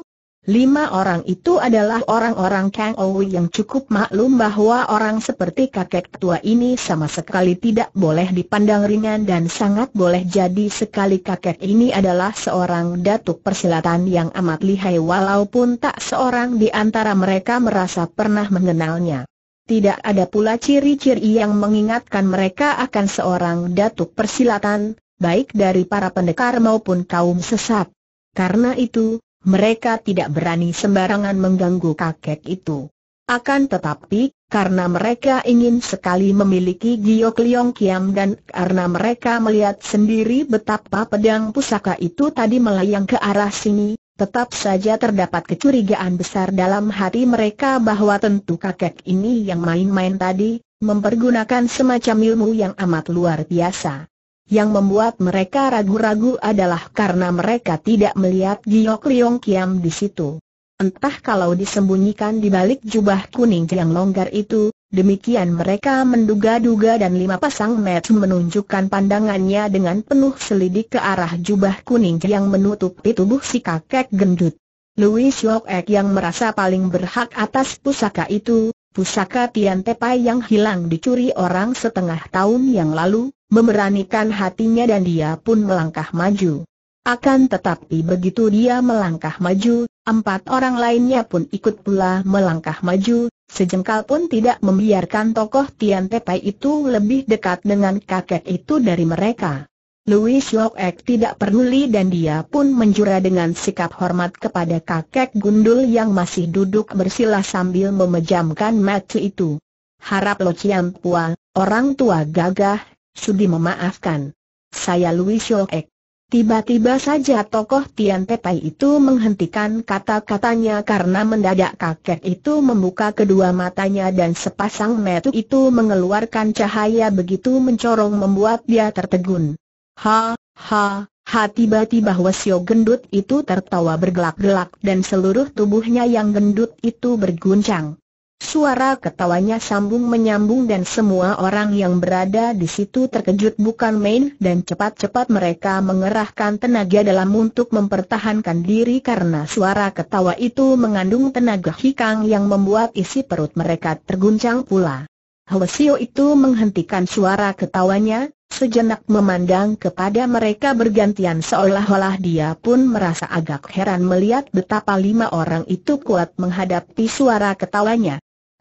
Lima orang itu adalah orang-orang Kang Owi yang cukup maklum bahwa orang seperti kakek tua ini sama sekali tidak boleh dipandang ringan dan sangat boleh jadi sekali kakek ini adalah seorang datuk persilatan yang amat lihai walaupun tak seorang di antara mereka merasa pernah mengenalnya. Tidak ada pula ciri-ciri yang mengingatkan mereka akan seorang datuk persilatan, baik dari para pendekar maupun kaum sesat. Karena itu, mereka tidak berani sembarangan mengganggu kakek itu. Akan tetapi, karena mereka ingin sekali memiliki Giok Liong Kiam dan karena mereka melihat sendiri betapa pedang pusaka itu tadi melayang ke arah sini, tetap saja terdapat kecurigaan besar dalam hati mereka bahwa tentu kakek ini yang main-main tadi, mempergunakan semacam ilmu yang amat luar biasa. Yang membuat mereka ragu-ragu adalah karena mereka tidak melihat Giok Liong Kiam di situ. Entah kalau disembunyikan di balik jubah kuning yang longgar itu, demikian mereka menduga-duga dan lima pasang mata menunjukkan pandangannya dengan penuh selidik ke arah jubah kuning yang menutupi tubuh si kakek gendut. Louis Yoke yang merasa paling berhak atas pusaka itu, pusaka Tian Tepai yang hilang dicuri orang setengah tahun yang lalu, memberanikan hatinya dan dia pun melangkah maju. Akan tetapi begitu dia melangkah maju, empat orang lainnya pun ikut pula melangkah maju, sejengkal pun tidak membiarkan tokoh Tian Tepai itu lebih dekat dengan kakek itu dari mereka. Louis Loek tidak peduli dan dia pun menjura dengan sikap hormat kepada kakek gundul yang masih duduk bersila sambil memejamkan mata itu. Harap Lo Chiam Pua, orang tua gagah, sudi memaafkan. Saya Louis Loek. Tiba-tiba saja tokoh Tian Petai itu menghentikan kata-katanya karena mendadak kakek itu membuka kedua matanya dan sepasang metu itu mengeluarkan cahaya begitu mencorong membuat dia tertegun. Ha, ha, ha tiba-tiba Wesio gendut itu tertawa bergelak-gelak dan seluruh tubuhnya yang gendut itu berguncang. Suara ketawanya sambung menyambung dan semua orang yang berada di situ terkejut bukan main dan cepat-cepat mereka mengerahkan tenaga dalam untuk mempertahankan diri karena suara ketawa itu mengandung tenaga hikang yang membuat isi perut mereka terguncang pula. Hwasio itu menghentikan suara ketawanya, sejenak memandang kepada mereka bergantian seolah-olah dia pun merasa agak heran melihat betapa lima orang itu kuat menghadapi suara ketawanya.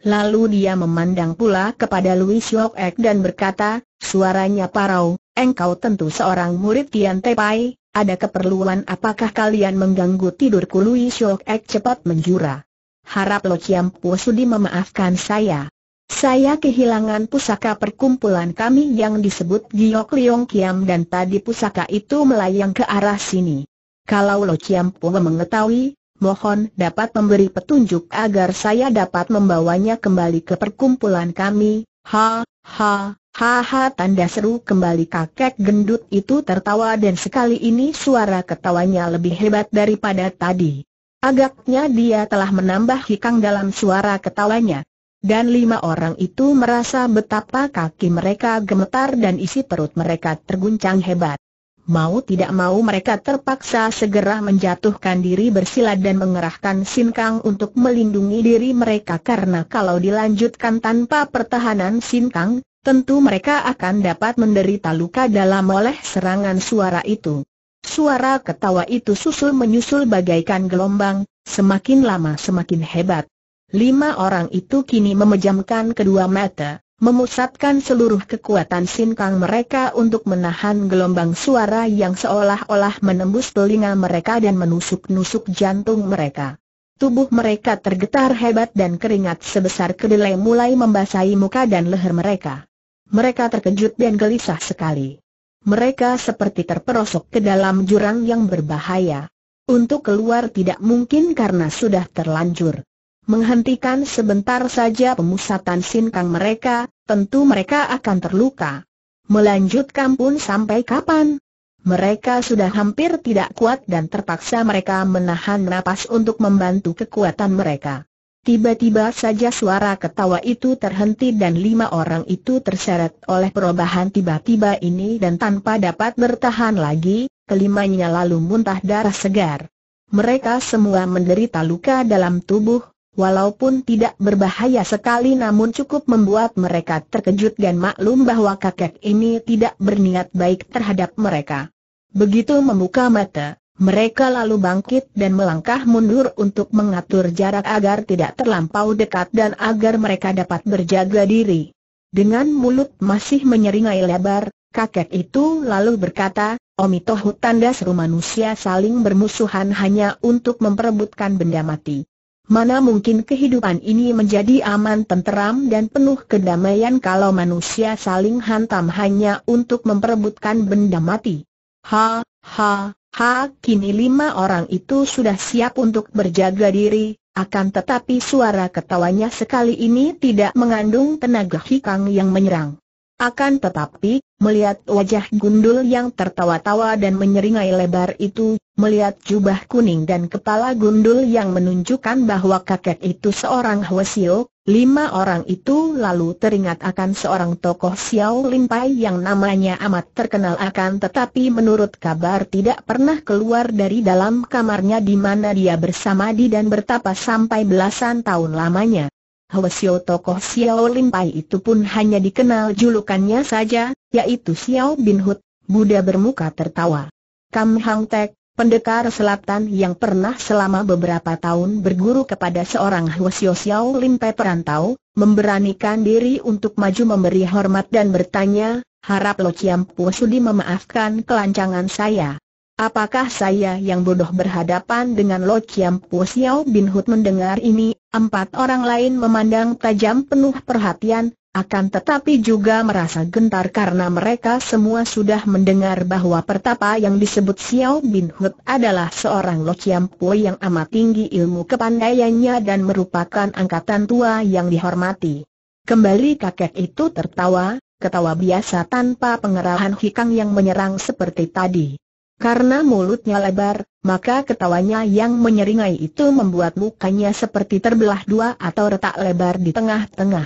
Lalu dia memandang pula kepada Louis Yok Ek dan berkata, suaranya parau, engkau tentu seorang murid Tian Te Pai, ada keperluan apakah kalian mengganggu tidurku Louis Yok Ek cepat menjura. Harap Lo Chiam Pu sudi memaafkan saya. Saya kehilangan pusaka perkumpulan kami yang disebut Giok Liong Kiam dan tadi pusaka itu melayang ke arah sini. Kalau Lo Chiam Pua mengetahui, mohon dapat memberi petunjuk agar saya dapat membawanya kembali ke perkumpulan kami. Ha, ha, ha, ha tanda seru kembali kakek gendut itu tertawa dan sekali ini suara ketawanya lebih hebat daripada tadi. Agaknya dia telah menambah hikang dalam suara ketawanya. Dan lima orang itu merasa betapa kaki mereka gemetar dan isi perut mereka terguncang hebat. Mau tidak mau mereka terpaksa segera menjatuhkan diri bersila dan mengerahkan sinkang untuk melindungi diri mereka karena kalau dilanjutkan tanpa pertahanan sinkang, tentu mereka akan dapat menderita luka dalam oleh serangan suara itu. Suara ketawa itu susul menyusul bagaikan gelombang, semakin lama semakin hebat. Lima orang itu kini memejamkan kedua mata, memusatkan seluruh kekuatan sinkang mereka untuk menahan gelombang suara yang seolah-olah menembus telinga mereka dan menusuk-nusuk jantung mereka. Tubuh mereka tergetar hebat dan keringat sebesar kedelai mulai membasahi muka dan leher mereka. Mereka terkejut dan gelisah sekali. Mereka seperti terperosok ke dalam jurang yang berbahaya. Untuk keluar tidak mungkin karena sudah terlanjur menghentikan sebentar saja pemusatan sinkang mereka, tentu mereka akan terluka. Melanjutkan pun sampai kapan? Mereka sudah hampir tidak kuat dan terpaksa mereka menahan napas untuk membantu kekuatan mereka. Tiba-tiba saja suara ketawa itu terhenti dan lima orang itu terseret oleh perubahan tiba-tiba ini dan tanpa dapat bertahan lagi, kelimanya lalu muntah darah segar. Mereka semua menderita luka dalam tubuh, Walaupun tidak berbahaya sekali namun cukup membuat mereka terkejut dan maklum bahwa kakek ini tidak berniat baik terhadap mereka. Begitu membuka mata, mereka lalu bangkit dan melangkah mundur untuk mengatur jarak agar tidak terlampau dekat dan agar mereka dapat berjaga diri. Dengan mulut masih menyeringai lebar, kakek itu lalu berkata, itu hutan dasar manusia saling bermusuhan hanya untuk memperebutkan benda mati. Mana mungkin kehidupan ini menjadi aman tenteram dan penuh kedamaian kalau manusia saling hantam hanya untuk memperebutkan benda mati. Ha, ha, ha, kini lima orang itu sudah siap untuk berjaga diri, akan tetapi suara ketawanya sekali ini tidak mengandung tenaga hikang yang menyerang. Akan tetapi, melihat wajah gundul yang tertawa-tawa dan menyeringai lebar itu, Melihat jubah kuning dan kepala gundul yang menunjukkan bahwa kakek itu seorang Hwasio, lima orang itu lalu teringat akan seorang tokoh Xiao Limpai yang namanya amat terkenal akan tetapi menurut kabar tidak pernah keluar dari dalam kamarnya di mana dia bersamadi dan bertapa sampai belasan tahun lamanya. Hwasio tokoh Xiao Limpai itu pun hanya dikenal julukannya saja, yaitu Xiao Bin hud. Buddha bermuka tertawa. Kam Hang Tek, Pendekar selatan yang pernah selama beberapa tahun berguru kepada seorang Hwasyo Xiao Limpe perantau, memberanikan diri untuk maju memberi hormat dan bertanya, harap Lo Chiam Pu Sudi memaafkan kelancangan saya. Apakah saya yang bodoh berhadapan dengan Lo Chiam Pu Xiao Bin Hut mendengar ini, empat orang lain memandang tajam penuh perhatian, akan tetapi juga merasa gentar karena mereka semua sudah mendengar bahwa pertapa yang disebut Xiao Bin Hut adalah seorang Lo Chiam Pui yang amat tinggi ilmu kepandaiannya dan merupakan angkatan tua yang dihormati. Kembali kakek itu tertawa, ketawa biasa tanpa pengerahan hikang yang menyerang seperti tadi. Karena mulutnya lebar, maka ketawanya yang menyeringai itu membuat mukanya seperti terbelah dua atau retak lebar di tengah-tengah.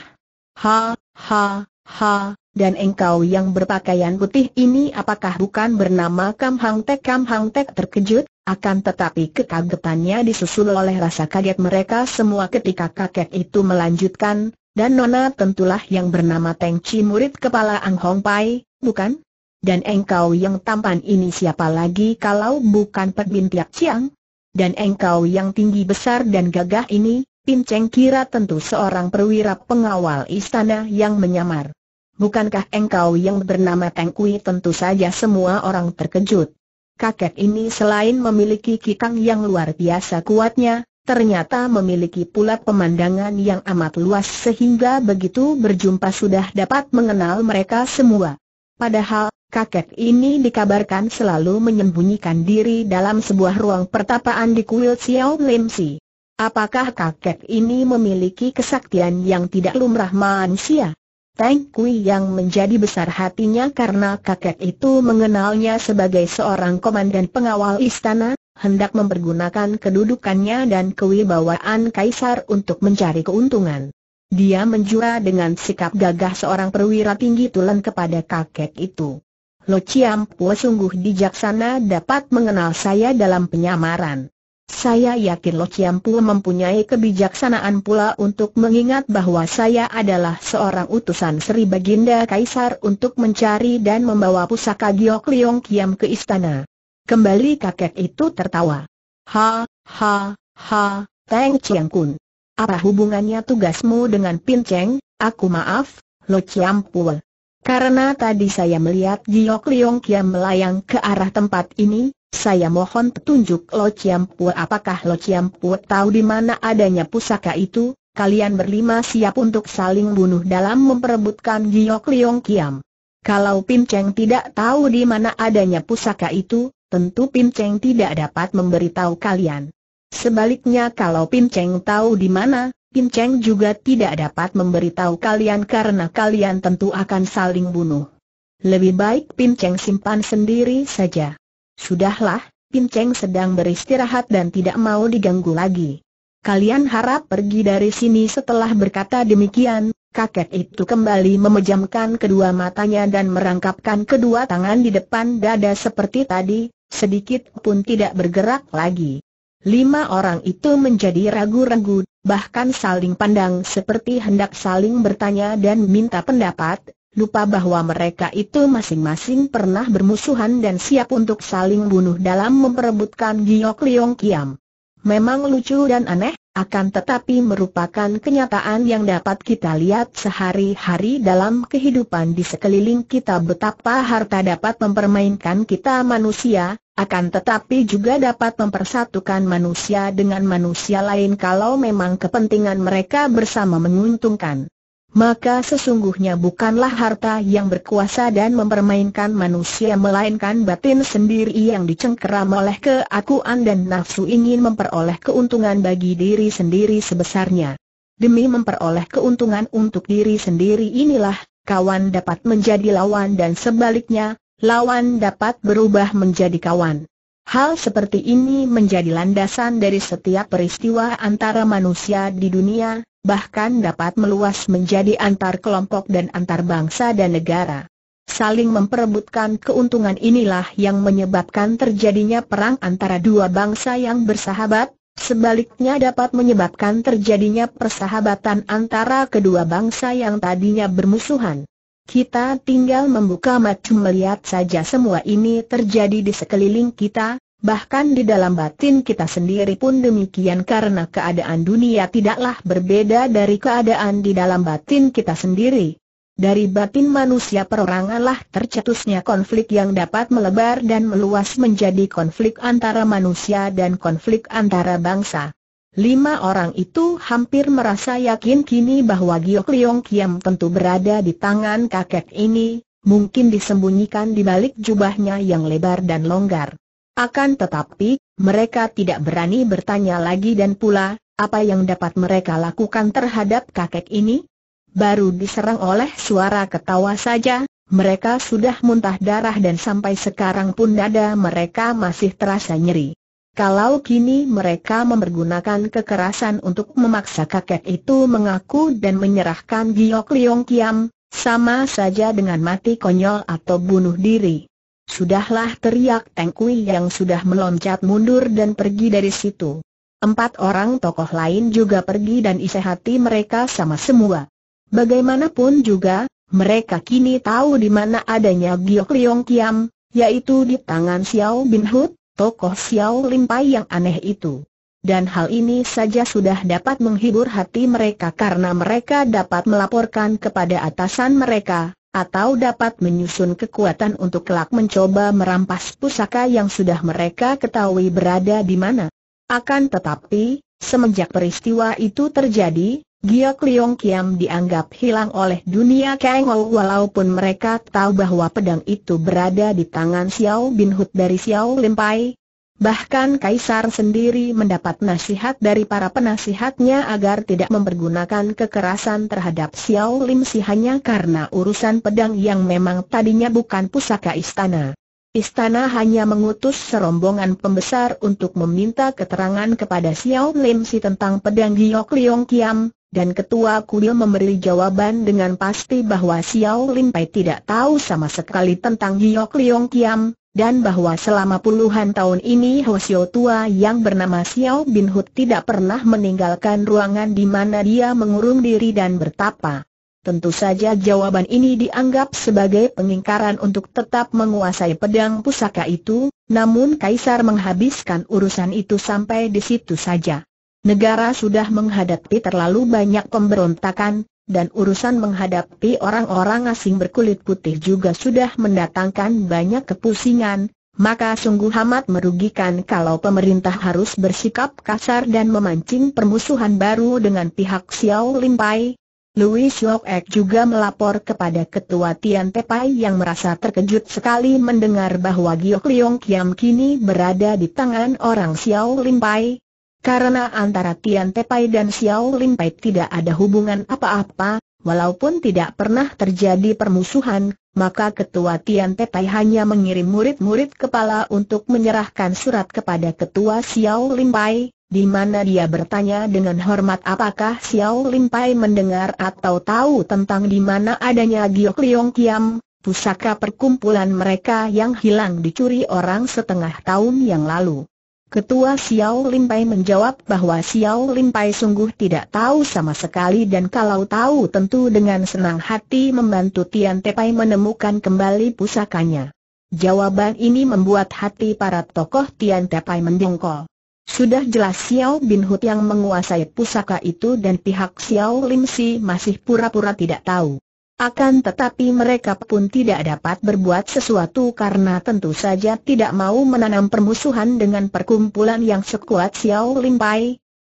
Ha, Ha, ha, dan engkau yang berpakaian putih ini apakah bukan bernama Kam Hang Tek? Kam Hang Tek terkejut, akan tetapi kekagetannya disusul oleh rasa kaget mereka semua ketika kakek itu melanjutkan, dan Nona tentulah yang bernama Teng Chi murid kepala Ang Hong Pai, bukan? Dan engkau yang tampan ini siapa lagi kalau bukan Pek Bin Tiap Chiang? Dan engkau yang tinggi besar dan gagah ini, Pin Cheng kira tentu seorang perwira pengawal istana yang menyamar. Bukankah engkau yang bernama Teng Kui tentu saja semua orang terkejut. Kakek ini selain memiliki kikang yang luar biasa kuatnya, ternyata memiliki pula pemandangan yang amat luas sehingga begitu berjumpa sudah dapat mengenal mereka semua. Padahal, kakek ini dikabarkan selalu menyembunyikan diri dalam sebuah ruang pertapaan di kuil Xiao Lim Si. Apakah kakek ini memiliki kesaktian yang tidak lumrah manusia? Tang Kui yang menjadi besar hatinya karena kakek itu mengenalnya sebagai seorang komandan pengawal istana, hendak mempergunakan kedudukannya dan kewibawaan kaisar untuk mencari keuntungan. Dia menjura dengan sikap gagah seorang perwira tinggi tulen kepada kakek itu. Lo Chiam Pua sungguh bijaksana dapat mengenal saya dalam penyamaran. Saya yakin Lo Pu mempunyai kebijaksanaan pula untuk mengingat bahwa saya adalah seorang utusan Sri Baginda Kaisar untuk mencari dan membawa pusaka Giok Liong Kiam ke istana. Kembali kakek itu tertawa. Ha, ha, ha, Teng Chiang Kun. Apa hubungannya tugasmu dengan Pin Cheng? Aku maaf, Lo Pu? Karena tadi saya melihat Giok Liong Kiam melayang ke arah tempat ini, saya mohon petunjuk Lo Chiam Pua apakah Lo Chiam Pua tahu di mana adanya pusaka itu, kalian berlima siap untuk saling bunuh dalam memperebutkan Giok Liong Kiam. Kalau Pim Cheng tidak tahu di mana adanya pusaka itu, tentu Pim Cheng tidak dapat memberitahu kalian. Sebaliknya kalau Pin Cheng tahu di mana, Pin Cheng juga tidak dapat memberitahu kalian karena kalian tentu akan saling bunuh. Lebih baik Pin Cheng simpan sendiri saja. Sudahlah, Pin Cheng sedang beristirahat dan tidak mau diganggu lagi. Kalian harap pergi dari sini setelah berkata demikian, kakek itu kembali memejamkan kedua matanya dan merangkapkan kedua tangan di depan dada seperti tadi, sedikit pun tidak bergerak lagi. Lima orang itu menjadi ragu-ragu, bahkan saling pandang seperti hendak saling bertanya dan minta pendapat, lupa bahwa mereka itu masing-masing pernah bermusuhan dan siap untuk saling bunuh dalam memperebutkan Giok Liong Kiam. Memang lucu dan aneh, akan tetapi merupakan kenyataan yang dapat kita lihat sehari-hari dalam kehidupan di sekeliling kita betapa harta dapat mempermainkan kita manusia, akan tetapi juga dapat mempersatukan manusia dengan manusia lain kalau memang kepentingan mereka bersama menguntungkan maka sesungguhnya bukanlah harta yang berkuasa dan mempermainkan manusia melainkan batin sendiri yang dicengkeram oleh keakuan dan nafsu ingin memperoleh keuntungan bagi diri sendiri sebesarnya. Demi memperoleh keuntungan untuk diri sendiri inilah, kawan dapat menjadi lawan dan sebaliknya, lawan dapat berubah menjadi kawan. Hal seperti ini menjadi landasan dari setiap peristiwa antara manusia di dunia, bahkan dapat meluas menjadi antar kelompok dan antar bangsa dan negara. Saling memperebutkan keuntungan inilah yang menyebabkan terjadinya perang antara dua bangsa yang bersahabat, sebaliknya dapat menyebabkan terjadinya persahabatan antara kedua bangsa yang tadinya bermusuhan. Kita tinggal membuka mata melihat saja semua ini terjadi di sekeliling kita, bahkan di dalam batin kita sendiri pun demikian karena keadaan dunia tidaklah berbeda dari keadaan di dalam batin kita sendiri. Dari batin manusia peroranganlah tercetusnya konflik yang dapat melebar dan meluas menjadi konflik antara manusia dan konflik antara bangsa. Lima orang itu hampir merasa yakin kini bahwa Giok Leong Kiam tentu berada di tangan kakek ini, mungkin disembunyikan di balik jubahnya yang lebar dan longgar. Akan tetapi, mereka tidak berani bertanya lagi dan pula, apa yang dapat mereka lakukan terhadap kakek ini? Baru diserang oleh suara ketawa saja, mereka sudah muntah darah dan sampai sekarang pun dada mereka masih terasa nyeri. Kalau kini mereka mempergunakan kekerasan untuk memaksa kakek itu mengaku dan menyerahkan Giok Leong Kiam, sama saja dengan mati konyol atau bunuh diri. Sudahlah teriak Teng Kui yang sudah meloncat mundur dan pergi dari situ. Empat orang tokoh lain juga pergi dan isi hati mereka sama semua. Bagaimanapun juga, mereka kini tahu di mana adanya Giok Leong Kiam, yaitu di tangan Xiao Bin Hud, tokoh Xiao Lim Pai yang aneh itu. Dan hal ini saja sudah dapat menghibur hati mereka karena mereka dapat melaporkan kepada atasan mereka, atau dapat menyusun kekuatan untuk kelak mencoba merampas pusaka yang sudah mereka ketahui berada di mana. Akan tetapi, semenjak peristiwa itu terjadi, Giok Liong Kiam dianggap hilang oleh dunia Kang walaupun mereka tahu bahwa pedang itu berada di tangan Xiao Bin Hut dari Xiao Limpai, Bahkan Kaisar sendiri mendapat nasihat dari para penasihatnya agar tidak mempergunakan kekerasan terhadap Xiao Lim Si hanya karena urusan pedang yang memang tadinya bukan pusaka istana. Istana hanya mengutus serombongan pembesar untuk meminta keterangan kepada Xiao Lim Si tentang pedang Giok Liong Kiam, dan ketua kuil memberi jawaban dengan pasti bahwa Xiao Lim Pai tidak tahu sama sekali tentang Giok Liong Kiam, dan bahwa selama puluhan tahun ini Sio tua yang bernama Xiao Bin Hut tidak pernah meninggalkan ruangan di mana dia mengurung diri dan bertapa. Tentu saja jawaban ini dianggap sebagai pengingkaran untuk tetap menguasai pedang pusaka itu, namun Kaisar menghabiskan urusan itu sampai di situ saja. Negara sudah menghadapi terlalu banyak pemberontakan, dan urusan menghadapi orang-orang asing berkulit putih juga sudah mendatangkan banyak kepusingan, maka sungguh amat merugikan kalau pemerintah harus bersikap kasar dan memancing permusuhan baru dengan pihak Xiao Limpai. Louis Yok Ek juga melapor kepada ketua Tian Pai yang merasa terkejut sekali mendengar bahwa Giok Leong Kiam kini berada di tangan orang Xiao Limpai, karena antara Tian Tepai dan Xiao Lin Pai tidak ada hubungan apa-apa, walaupun tidak pernah terjadi permusuhan, maka ketua Tian Tepai hanya mengirim murid-murid kepala untuk menyerahkan surat kepada ketua Xiao Lin Pai, di mana dia bertanya dengan hormat apakah Xiao Lin Pai mendengar atau tahu tentang di mana adanya Giok Liong Kiam, pusaka perkumpulan mereka yang hilang dicuri orang setengah tahun yang lalu. Ketua Xiao Limpai menjawab bahwa Xiao Limpai sungguh tidak tahu sama sekali dan kalau tahu tentu dengan senang hati membantu Tian Tepai menemukan kembali pusakanya. Jawaban ini membuat hati para tokoh Tian Tepai mendongkol. Sudah jelas Xiao Bin Hut yang menguasai pusaka itu dan pihak Xiao Limsi masih pura-pura tidak tahu. Akan tetapi mereka pun tidak dapat berbuat sesuatu karena tentu saja tidak mau menanam permusuhan dengan perkumpulan yang sekuat Xiao Lim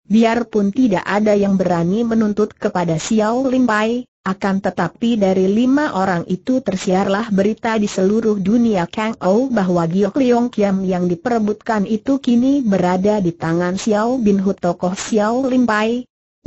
Biarpun tidak ada yang berani menuntut kepada Xiao Lim akan tetapi dari lima orang itu tersiarlah berita di seluruh dunia Kang Ou bahwa Giok Leong Kiam yang diperebutkan itu kini berada di tangan Xiao Bin Hu tokoh Xiao Lim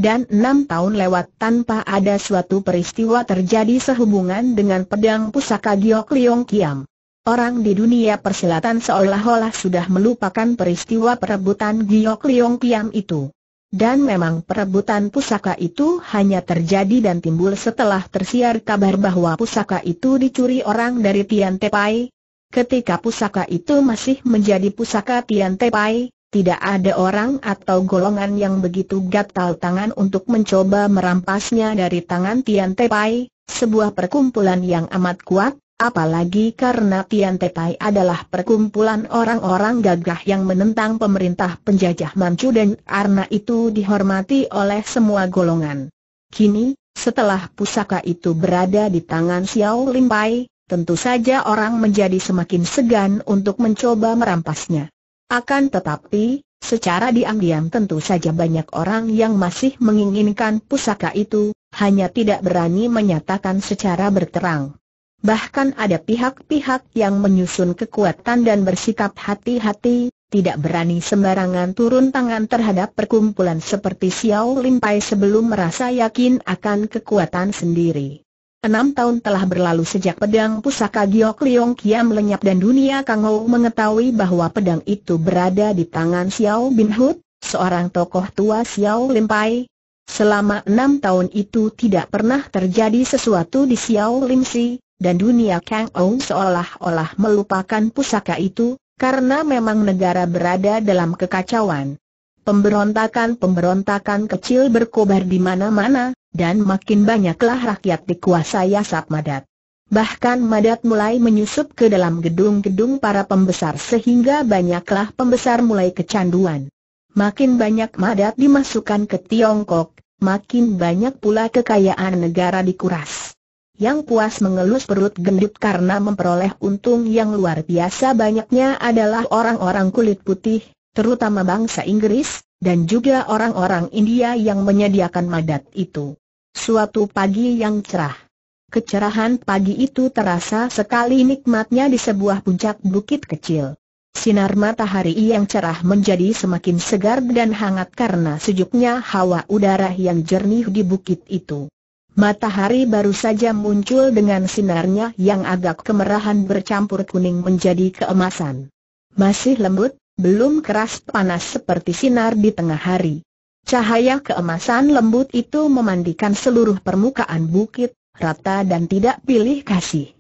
dan enam tahun lewat tanpa ada suatu peristiwa terjadi sehubungan dengan pedang pusaka Giok Liong Kiam. Orang di dunia persilatan seolah-olah sudah melupakan peristiwa perebutan Giok Liong Kiam itu. Dan memang perebutan pusaka itu hanya terjadi dan timbul setelah tersiar kabar bahwa pusaka itu dicuri orang dari Tian Tepai. Ketika pusaka itu masih menjadi pusaka Tian Tepai, tidak ada orang atau golongan yang begitu gatal tangan untuk mencoba merampasnya dari tangan Tian Tepai, sebuah perkumpulan yang amat kuat, apalagi karena Tian Tepai adalah perkumpulan orang-orang gagah yang menentang pemerintah penjajah Manchu dan karena itu dihormati oleh semua golongan. Kini, setelah pusaka itu berada di tangan Xiao Limpai, tentu saja orang menjadi semakin segan untuk mencoba merampasnya. Akan tetapi, secara diam-diam tentu saja banyak orang yang masih menginginkan pusaka itu, hanya tidak berani menyatakan secara berterang. Bahkan ada pihak-pihak yang menyusun kekuatan dan bersikap hati-hati, tidak berani sembarangan turun tangan terhadap perkumpulan seperti Xiao Limpai sebelum merasa yakin akan kekuatan sendiri. Enam tahun telah berlalu sejak pedang pusaka Giok Liong Kiam lenyap dan dunia Kang Kangou mengetahui bahwa pedang itu berada di tangan Xiao Bin Hud, seorang tokoh tua Xiao Limpai. Selama enam tahun itu tidak pernah terjadi sesuatu di Xiao Lim Si, dan dunia Kang Ou seolah-olah melupakan pusaka itu, karena memang negara berada dalam kekacauan. Pemberontakan-pemberontakan kecil berkobar di mana-mana, dan makin banyaklah rakyat dikuasai asap madat. Bahkan Madat mulai menyusup ke dalam gedung-gedung para pembesar sehingga banyaklah pembesar mulai kecanduan. Makin banyak Madat dimasukkan ke Tiongkok, makin banyak pula kekayaan negara dikuras. Yang puas mengelus perut gendut karena memperoleh untung yang luar biasa banyaknya adalah orang-orang kulit putih, terutama bangsa Inggris, dan juga orang-orang India yang menyediakan madat itu. Suatu pagi yang cerah. Kecerahan pagi itu terasa sekali nikmatnya di sebuah puncak bukit kecil. Sinar matahari yang cerah menjadi semakin segar dan hangat karena sejuknya hawa udara yang jernih di bukit itu. Matahari baru saja muncul dengan sinarnya yang agak kemerahan bercampur kuning menjadi keemasan. Masih lembut, belum keras panas seperti sinar di tengah hari. Cahaya keemasan lembut itu memandikan seluruh permukaan bukit, rata dan tidak pilih kasih.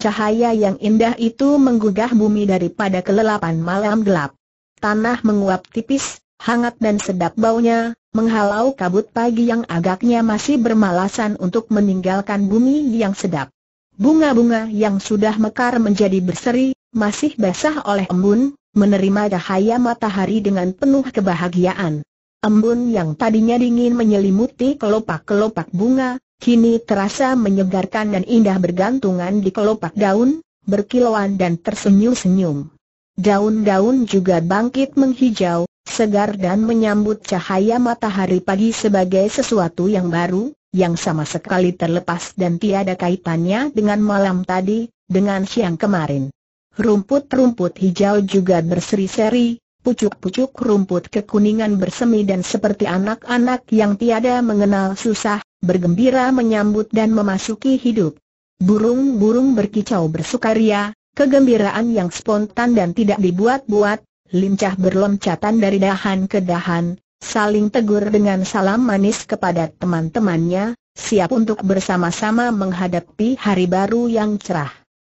Cahaya yang indah itu menggugah bumi daripada kelelapan malam gelap. Tanah menguap tipis, hangat dan sedap baunya, menghalau kabut pagi yang agaknya masih bermalasan untuk meninggalkan bumi yang sedap. Bunga-bunga yang sudah mekar menjadi berseri, masih basah oleh embun, menerima cahaya matahari dengan penuh kebahagiaan. Embun yang tadinya dingin menyelimuti kelopak-kelopak bunga, kini terasa menyegarkan dan indah bergantungan di kelopak daun, berkilauan dan tersenyum-senyum. Daun-daun juga bangkit menghijau, segar dan menyambut cahaya matahari pagi sebagai sesuatu yang baru, yang sama sekali terlepas dan tiada kaitannya dengan malam tadi, dengan siang kemarin. Rumput-rumput hijau juga berseri-seri, pucuk-pucuk rumput kekuningan bersemi dan seperti anak-anak yang tiada mengenal susah, bergembira menyambut dan memasuki hidup. Burung-burung berkicau bersukaria, kegembiraan yang spontan dan tidak dibuat-buat, lincah berloncatan dari dahan ke dahan, saling tegur dengan salam manis kepada teman-temannya, siap untuk bersama-sama menghadapi hari baru yang cerah.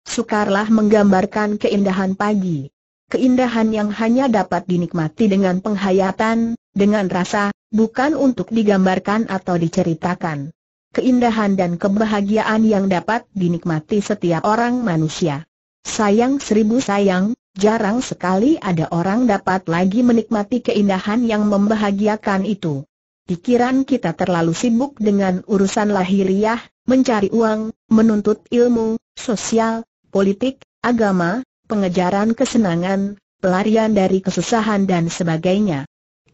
Sukarlah menggambarkan keindahan pagi. Keindahan yang hanya dapat dinikmati dengan penghayatan, dengan rasa, bukan untuk digambarkan atau diceritakan. Keindahan dan kebahagiaan yang dapat dinikmati setiap orang manusia. Sayang seribu sayang, jarang sekali ada orang dapat lagi menikmati keindahan yang membahagiakan itu. Pikiran kita terlalu sibuk dengan urusan lahiriah, mencari uang, menuntut ilmu, sosial, politik, agama, pengejaran kesenangan, pelarian dari kesusahan dan sebagainya.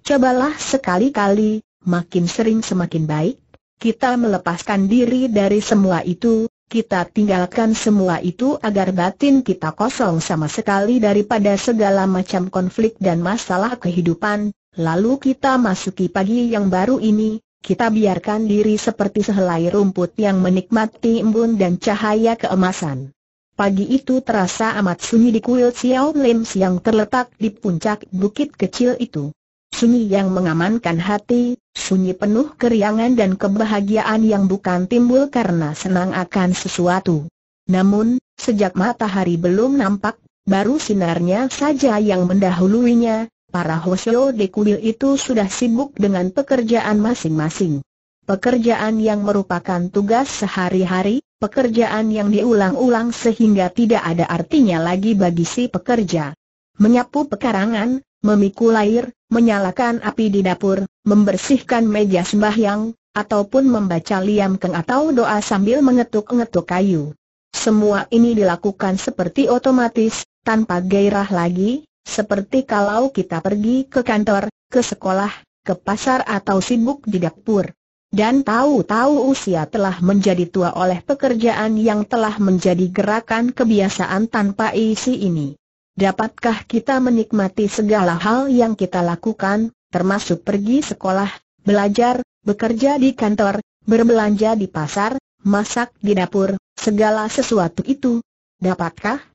Cobalah sekali-kali, makin sering semakin baik, kita melepaskan diri dari semua itu, kita tinggalkan semua itu agar batin kita kosong sama sekali daripada segala macam konflik dan masalah kehidupan, lalu kita masuki pagi yang baru ini, kita biarkan diri seperti sehelai rumput yang menikmati embun dan cahaya keemasan. Pagi itu terasa amat sunyi di kuil Xiao Lim yang terletak di puncak bukit kecil itu. Sunyi yang mengamankan hati, sunyi penuh keriangan dan kebahagiaan yang bukan timbul karena senang akan sesuatu. Namun, sejak matahari belum nampak, baru sinarnya saja yang mendahuluinya, para Hosyo di kuil itu sudah sibuk dengan pekerjaan masing-masing pekerjaan yang merupakan tugas sehari-hari, pekerjaan yang diulang-ulang sehingga tidak ada artinya lagi bagi si pekerja. Menyapu pekarangan, memikul air, menyalakan api di dapur, membersihkan meja sembahyang, ataupun membaca liam keng atau doa sambil mengetuk-ngetuk kayu. Semua ini dilakukan seperti otomatis, tanpa gairah lagi, seperti kalau kita pergi ke kantor, ke sekolah, ke pasar atau sibuk di dapur. Dan tahu-tahu usia telah menjadi tua oleh pekerjaan yang telah menjadi gerakan kebiasaan tanpa isi ini. Dapatkah kita menikmati segala hal yang kita lakukan, termasuk pergi sekolah, belajar, bekerja di kantor, berbelanja di pasar, masak di dapur, segala sesuatu itu? Dapatkah?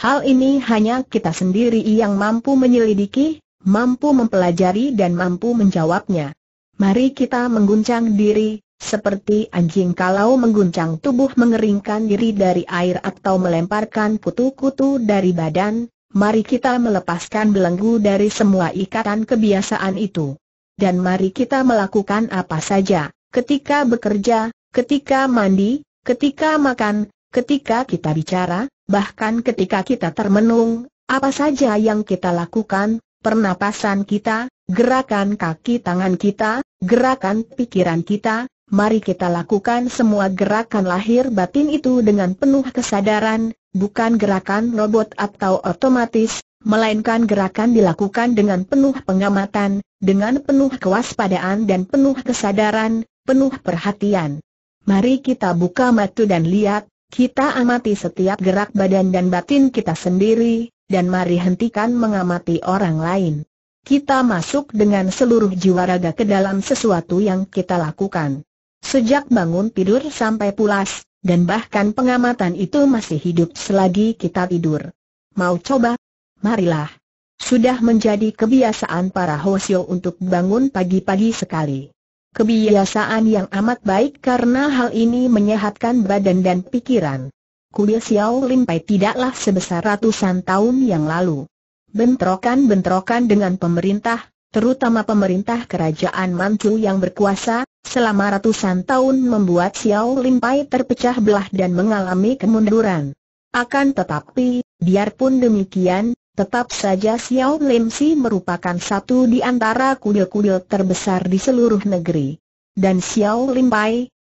Hal ini hanya kita sendiri yang mampu menyelidiki, mampu mempelajari dan mampu menjawabnya. Mari kita mengguncang diri, seperti anjing kalau mengguncang tubuh mengeringkan diri dari air atau melemparkan kutu-kutu dari badan, mari kita melepaskan belenggu dari semua ikatan kebiasaan itu. Dan mari kita melakukan apa saja, ketika bekerja, ketika mandi, ketika makan, ketika kita bicara, bahkan ketika kita termenung, apa saja yang kita lakukan, pernapasan kita, gerakan kaki tangan kita, gerakan pikiran kita, mari kita lakukan semua gerakan lahir batin itu dengan penuh kesadaran, bukan gerakan robot atau otomatis, melainkan gerakan dilakukan dengan penuh pengamatan, dengan penuh kewaspadaan dan penuh kesadaran, penuh perhatian. Mari kita buka mata dan lihat, kita amati setiap gerak badan dan batin kita sendiri, dan mari hentikan mengamati orang lain. Kita masuk dengan seluruh jiwa raga ke dalam sesuatu yang kita lakukan. Sejak bangun tidur sampai pulas, dan bahkan pengamatan itu masih hidup selagi kita tidur. Mau coba? Marilah. Sudah menjadi kebiasaan para hosio untuk bangun pagi-pagi sekali. Kebiasaan yang amat baik karena hal ini menyehatkan badan dan pikiran. Kuil Xiao Limpai tidaklah sebesar ratusan tahun yang lalu bentrokan-bentrokan dengan pemerintah, terutama pemerintah kerajaan Manchu yang berkuasa, selama ratusan tahun membuat Xiao Limpai terpecah belah dan mengalami kemunduran. Akan tetapi, biarpun demikian, tetap saja Xiao Lim Si merupakan satu di antara kudil-kudil terbesar di seluruh negeri. Dan Xiao Lim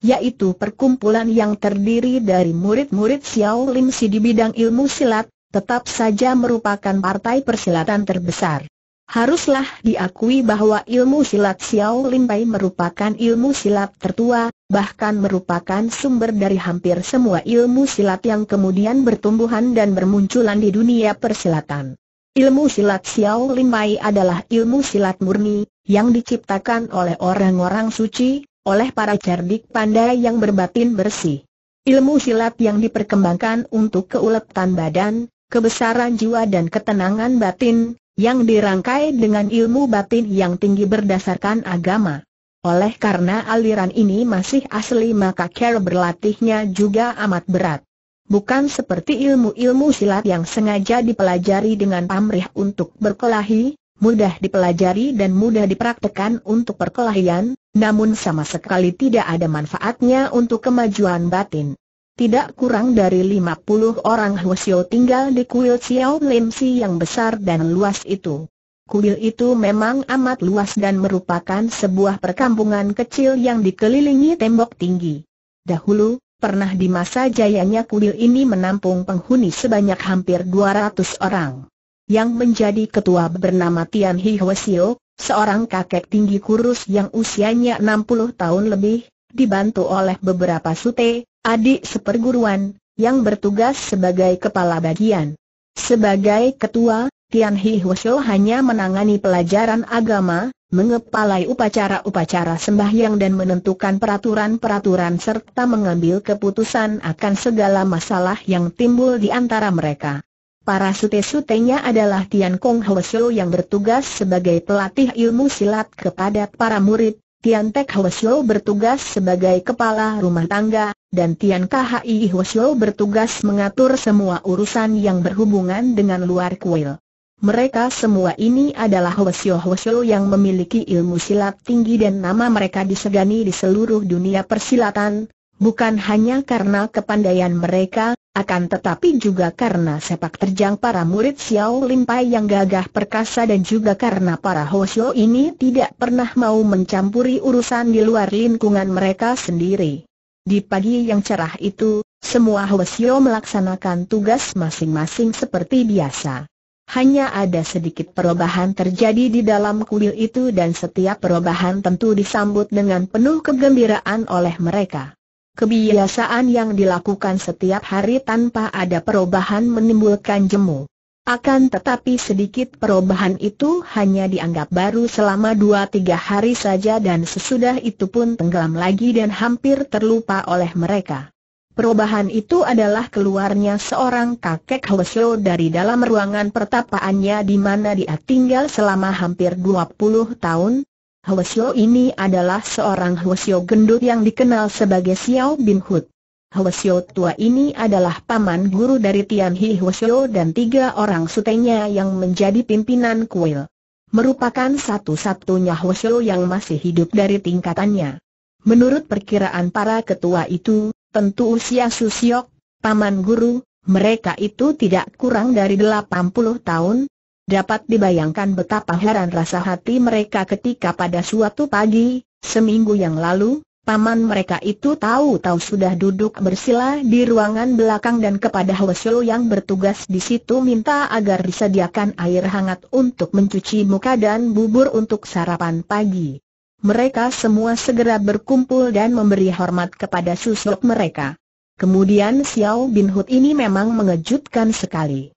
yaitu perkumpulan yang terdiri dari murid-murid Xiao Lim Si di bidang ilmu silat, tetap saja merupakan partai persilatan terbesar. Haruslah diakui bahwa ilmu silat Xiao Limpai merupakan ilmu silat tertua, bahkan merupakan sumber dari hampir semua ilmu silat yang kemudian bertumbuhan dan bermunculan di dunia persilatan. Ilmu silat Xiao Limpai adalah ilmu silat murni, yang diciptakan oleh orang-orang suci, oleh para cerdik pandai yang berbatin bersih. Ilmu silat yang diperkembangkan untuk keuletan badan, kebesaran jiwa dan ketenangan batin, yang dirangkai dengan ilmu batin yang tinggi berdasarkan agama. Oleh karena aliran ini masih asli maka cara berlatihnya juga amat berat. Bukan seperti ilmu-ilmu silat yang sengaja dipelajari dengan pamrih untuk berkelahi, mudah dipelajari dan mudah dipraktekan untuk perkelahian, namun sama sekali tidak ada manfaatnya untuk kemajuan batin. Tidak kurang dari 50 orang Hwasyo tinggal di kuil Xiao Lim Si yang besar dan luas itu. Kuil itu memang amat luas dan merupakan sebuah perkampungan kecil yang dikelilingi tembok tinggi. Dahulu, pernah di masa jayanya kuil ini menampung penghuni sebanyak hampir 200 orang. Yang menjadi ketua bernama Tian Hi Hwasyo, seorang kakek tinggi kurus yang usianya 60 tahun lebih, dibantu oleh beberapa sute, adik seperguruan, yang bertugas sebagai kepala bagian. Sebagai ketua, Tian Hi Hwesho hanya menangani pelajaran agama, mengepalai upacara-upacara sembahyang dan menentukan peraturan-peraturan serta mengambil keputusan akan segala masalah yang timbul di antara mereka. Para sute-sutenya adalah Tian Kong Hwesho yang bertugas sebagai pelatih ilmu silat kepada para murid, Tian Tek Hwasyo bertugas sebagai kepala rumah tangga, dan Tian KHI Hwasyo bertugas mengatur semua urusan yang berhubungan dengan luar kuil. Mereka semua ini adalah Hwasyo-Hwasyo yang memiliki ilmu silat tinggi dan nama mereka disegani di seluruh dunia persilatan, Bukan hanya karena kepandaian mereka, akan tetapi juga karena sepak terjang para murid Xiao Limpai yang gagah perkasa dan juga karena para Hoshio ini tidak pernah mau mencampuri urusan di luar lingkungan mereka sendiri. Di pagi yang cerah itu, semua Hoshio melaksanakan tugas masing-masing seperti biasa. Hanya ada sedikit perubahan terjadi di dalam kuil itu dan setiap perubahan tentu disambut dengan penuh kegembiraan oleh mereka. Kebiasaan yang dilakukan setiap hari tanpa ada perubahan menimbulkan jemu. Akan tetapi sedikit perubahan itu hanya dianggap baru selama dua tiga hari saja dan sesudah itu pun tenggelam lagi dan hampir terlupa oleh mereka. Perubahan itu adalah keluarnya seorang kakek Hwasyo dari dalam ruangan pertapaannya di mana dia tinggal selama hampir 20 tahun, Hwasyo ini adalah seorang Hwasyo gendut yang dikenal sebagai Xiao Bin Hud. Hwasyo tua ini adalah paman guru dari Tian Hi Hwasyo dan tiga orang sutenya yang menjadi pimpinan kuil. Merupakan satu-satunya Hwasyo yang masih hidup dari tingkatannya. Menurut perkiraan para ketua itu, tentu usia Susiok, paman guru, mereka itu tidak kurang dari 80 tahun, Dapat dibayangkan betapa heran rasa hati mereka ketika pada suatu pagi, seminggu yang lalu, paman mereka itu tahu-tahu sudah duduk bersila di ruangan belakang dan kepada Hwasyo yang bertugas di situ minta agar disediakan air hangat untuk mencuci muka dan bubur untuk sarapan pagi. Mereka semua segera berkumpul dan memberi hormat kepada susuk mereka. Kemudian Xiao Bin Hud ini memang mengejutkan sekali.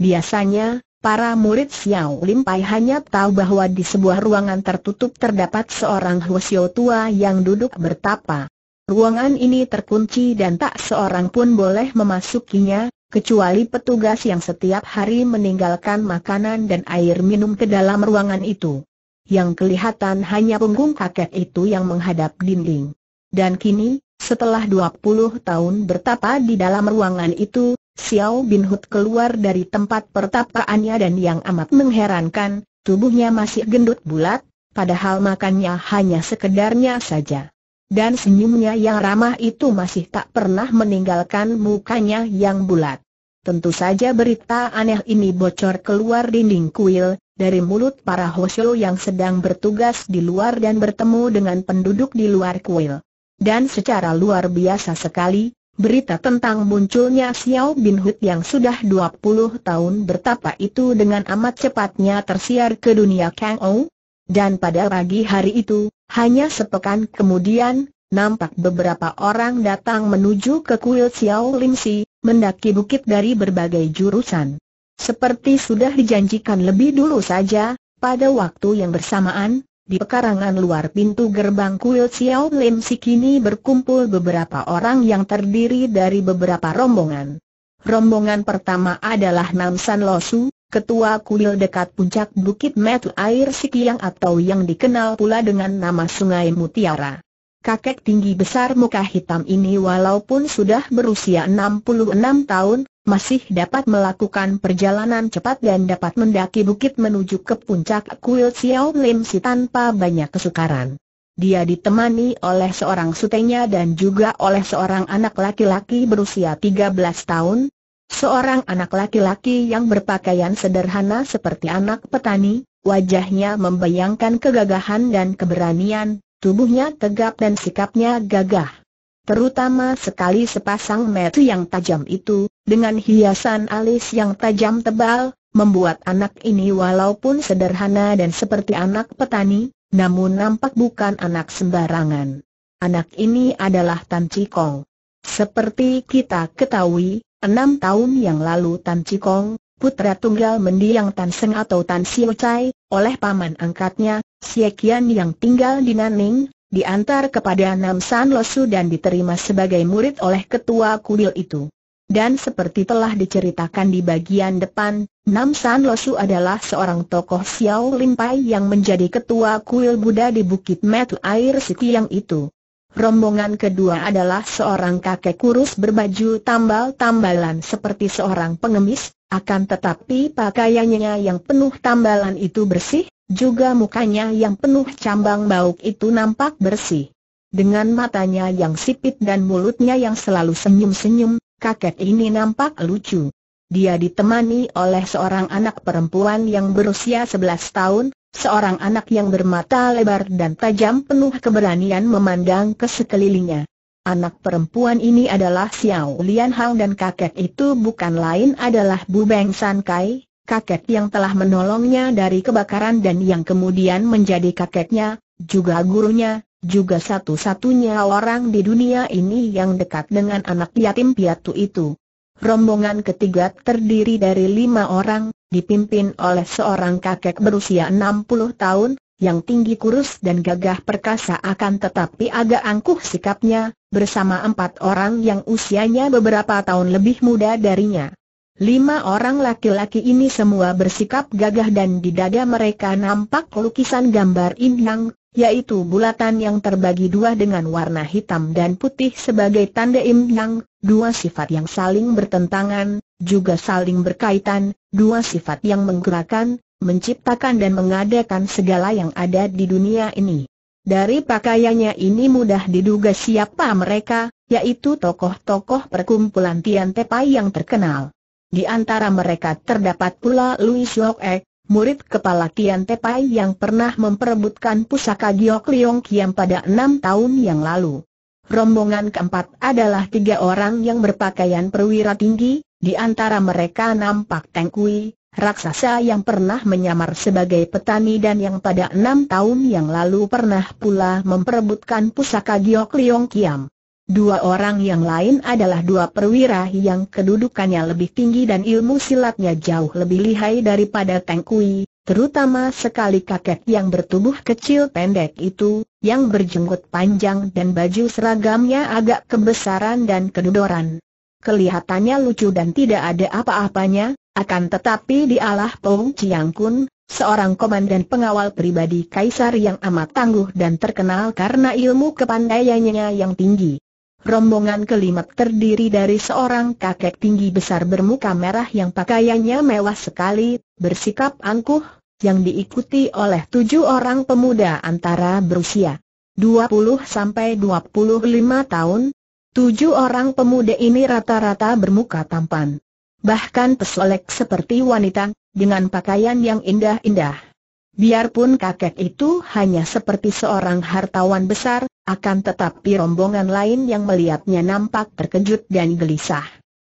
Biasanya, Para murid Xiao Lim Pai hanya tahu bahwa di sebuah ruangan tertutup terdapat seorang Huo tua yang duduk bertapa. Ruangan ini terkunci dan tak seorang pun boleh memasukinya, kecuali petugas yang setiap hari meninggalkan makanan dan air minum ke dalam ruangan itu. Yang kelihatan hanya punggung kakek itu yang menghadap dinding. Dan kini, setelah 20 tahun bertapa di dalam ruangan itu, Xiao Bin Hud keluar dari tempat pertapaannya dan yang amat mengherankan, tubuhnya masih gendut bulat, padahal makannya hanya sekedarnya saja. Dan senyumnya yang ramah itu masih tak pernah meninggalkan mukanya yang bulat. Tentu saja berita aneh ini bocor keluar dinding kuil, dari mulut para Hosyo yang sedang bertugas di luar dan bertemu dengan penduduk di luar kuil dan secara luar biasa sekali, berita tentang munculnya Xiao Bin Hut yang sudah 20 tahun bertapa itu dengan amat cepatnya tersiar ke dunia Kang Ou. Dan pada pagi hari itu, hanya sepekan kemudian, nampak beberapa orang datang menuju ke kuil Xiao Lim Si, mendaki bukit dari berbagai jurusan. Seperti sudah dijanjikan lebih dulu saja, pada waktu yang bersamaan, di pekarangan luar pintu gerbang kuil Xiao Lim Si kini berkumpul beberapa orang yang terdiri dari beberapa rombongan. Rombongan pertama adalah Namsan Losu, ketua kuil dekat puncak Bukit Metu Air Sikiang atau yang dikenal pula dengan nama Sungai Mutiara. Kakek tinggi besar muka hitam ini walaupun sudah berusia 66 tahun, masih dapat melakukan perjalanan cepat dan dapat mendaki bukit menuju ke puncak kuil Xiao Lim Si tanpa banyak kesukaran. Dia ditemani oleh seorang sutenya dan juga oleh seorang anak laki-laki berusia 13 tahun, seorang anak laki-laki yang berpakaian sederhana seperti anak petani, wajahnya membayangkan kegagahan dan keberanian, tubuhnya tegap dan sikapnya gagah. Terutama sekali sepasang mata yang tajam itu, dengan hiasan alis yang tajam tebal, membuat anak ini walaupun sederhana dan seperti anak petani, namun nampak bukan anak sembarangan. Anak ini adalah Tan Cikong. Seperti kita ketahui, enam tahun yang lalu Tan Cikong, putra tunggal mendiang Tan Seng atau Tan Siu Chai, oleh paman angkatnya, Siekian yang tinggal di Naning, diantar kepada Nam San Losu dan diterima sebagai murid oleh ketua kuil itu. Dan seperti telah diceritakan di bagian depan, Nam San Losu adalah seorang tokoh Xiao Limpai yang menjadi ketua kuil Buddha di Bukit Metu Air Sikiang itu. Rombongan kedua adalah seorang kakek kurus berbaju tambal-tambalan seperti seorang pengemis, akan tetapi pakaiannya yang penuh tambalan itu bersih, juga mukanya yang penuh cambang bauk itu nampak bersih. Dengan matanya yang sipit dan mulutnya yang selalu senyum-senyum, kakek ini nampak lucu. Dia ditemani oleh seorang anak perempuan yang berusia 11 tahun, seorang anak yang bermata lebar dan tajam penuh keberanian memandang ke sekelilingnya. Anak perempuan ini adalah Xiao Lian Hang dan kakek itu bukan lain adalah Bu Beng San Kai, kakek yang telah menolongnya dari kebakaran dan yang kemudian menjadi kakeknya, juga gurunya, juga satu-satunya orang di dunia ini yang dekat dengan anak yatim piatu itu. Rombongan ketiga terdiri dari lima orang, dipimpin oleh seorang kakek berusia 60 tahun, yang tinggi kurus dan gagah perkasa akan tetapi agak angkuh sikapnya, bersama empat orang yang usianya beberapa tahun lebih muda darinya. Lima orang laki-laki ini semua bersikap gagah dan di dada mereka nampak lukisan gambar inang, yaitu bulatan yang terbagi dua dengan warna hitam dan putih sebagai tanda indang, dua sifat yang saling bertentangan, juga saling berkaitan, dua sifat yang menggerakkan, menciptakan dan mengadakan segala yang ada di dunia ini. Dari pakaiannya ini mudah diduga siapa mereka, yaitu tokoh-tokoh perkumpulan Tian Tepai yang terkenal. Di antara mereka terdapat pula Louis Yok E, murid kepala Tian Tepai yang pernah memperebutkan pusaka Giok Liong Kiam pada enam tahun yang lalu. Rombongan keempat adalah tiga orang yang berpakaian perwira tinggi, di antara mereka nampak Teng Kui, raksasa yang pernah menyamar sebagai petani dan yang pada enam tahun yang lalu pernah pula memperebutkan pusaka Giok Liong Kiam. Dua orang yang lain adalah dua perwira yang kedudukannya lebih tinggi dan ilmu silatnya jauh lebih lihai daripada Teng Kui, terutama sekali kakek yang bertubuh kecil pendek itu, yang berjenggot panjang dan baju seragamnya agak kebesaran dan kedodoran. Kelihatannya lucu dan tidak ada apa-apanya, akan tetapi dialah Pong Chiang Kun, seorang komandan pengawal pribadi kaisar yang amat tangguh dan terkenal karena ilmu kepandaiannya yang tinggi. Rombongan kelima terdiri dari seorang kakek tinggi besar bermuka merah yang pakaiannya mewah sekali, bersikap angkuh, yang diikuti oleh tujuh orang pemuda antara berusia 20 sampai 25 tahun. Tujuh orang pemuda ini rata-rata bermuka tampan. Bahkan pesolek seperti wanita, dengan pakaian yang indah-indah. Biarpun kakek itu hanya seperti seorang hartawan besar, akan tetapi rombongan lain yang melihatnya nampak terkejut dan gelisah.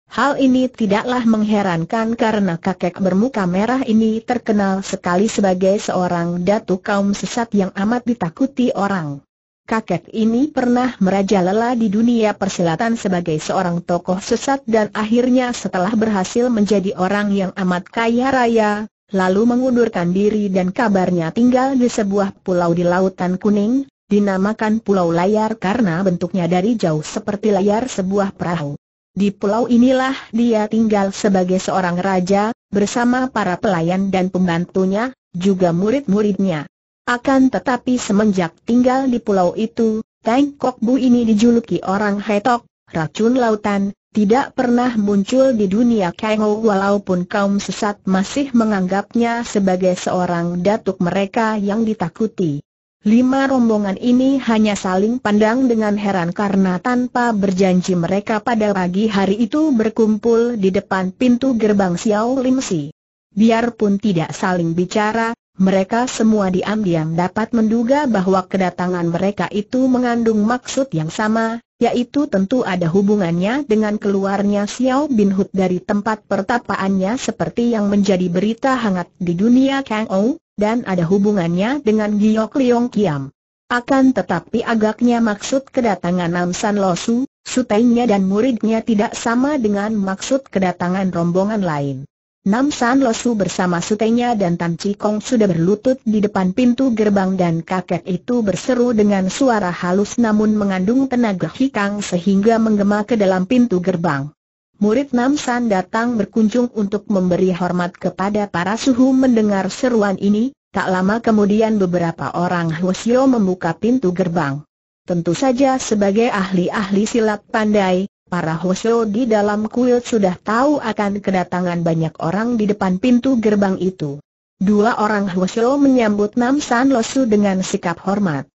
Hal ini tidaklah mengherankan karena kakek bermuka merah ini terkenal sekali sebagai seorang datu kaum sesat yang amat ditakuti orang. Kakek ini pernah merajalela di dunia persilatan sebagai seorang tokoh sesat dan akhirnya setelah berhasil menjadi orang yang amat kaya raya, lalu mengundurkan diri dan kabarnya tinggal di sebuah pulau di Lautan Kuning, dinamakan Pulau Layar karena bentuknya dari jauh seperti layar sebuah perahu. Di pulau inilah dia tinggal sebagai seorang raja, bersama para pelayan dan pembantunya, juga murid-muridnya. Akan tetapi semenjak tinggal di pulau itu, Tengkok Kokbu Bu ini dijuluki orang hetok, racun lautan, tidak pernah muncul di dunia Kengo walaupun kaum sesat masih menganggapnya sebagai seorang datuk mereka yang ditakuti. Lima rombongan ini hanya saling pandang dengan heran karena tanpa berjanji mereka pada pagi hari itu berkumpul di depan pintu gerbang Xiao Lim Si. Biarpun tidak saling bicara, mereka semua diam-diam dapat menduga bahwa kedatangan mereka itu mengandung maksud yang sama, yaitu tentu ada hubungannya dengan keluarnya Xiao Bin Hu dari tempat pertapaannya seperti yang menjadi berita hangat di dunia Kang Ou, dan ada hubungannya dengan Giok Liong Kiam. Akan tetapi agaknya maksud kedatangan Namsan Losu, sutainya dan muridnya tidak sama dengan maksud kedatangan rombongan lain. Nam San Losu bersama sutenya dan Tan Cikong sudah berlutut di depan pintu gerbang dan kakek itu berseru dengan suara halus namun mengandung tenaga hikang sehingga menggema ke dalam pintu gerbang. Murid Nam San datang berkunjung untuk memberi hormat kepada para suhu mendengar seruan ini, tak lama kemudian beberapa orang Hwasyo membuka pintu gerbang. Tentu saja sebagai ahli-ahli silat pandai, Para Hoshio di dalam kuil sudah tahu akan kedatangan banyak orang di depan pintu gerbang itu. Dua orang Hoshio menyambut Nam San Losu dengan sikap hormat.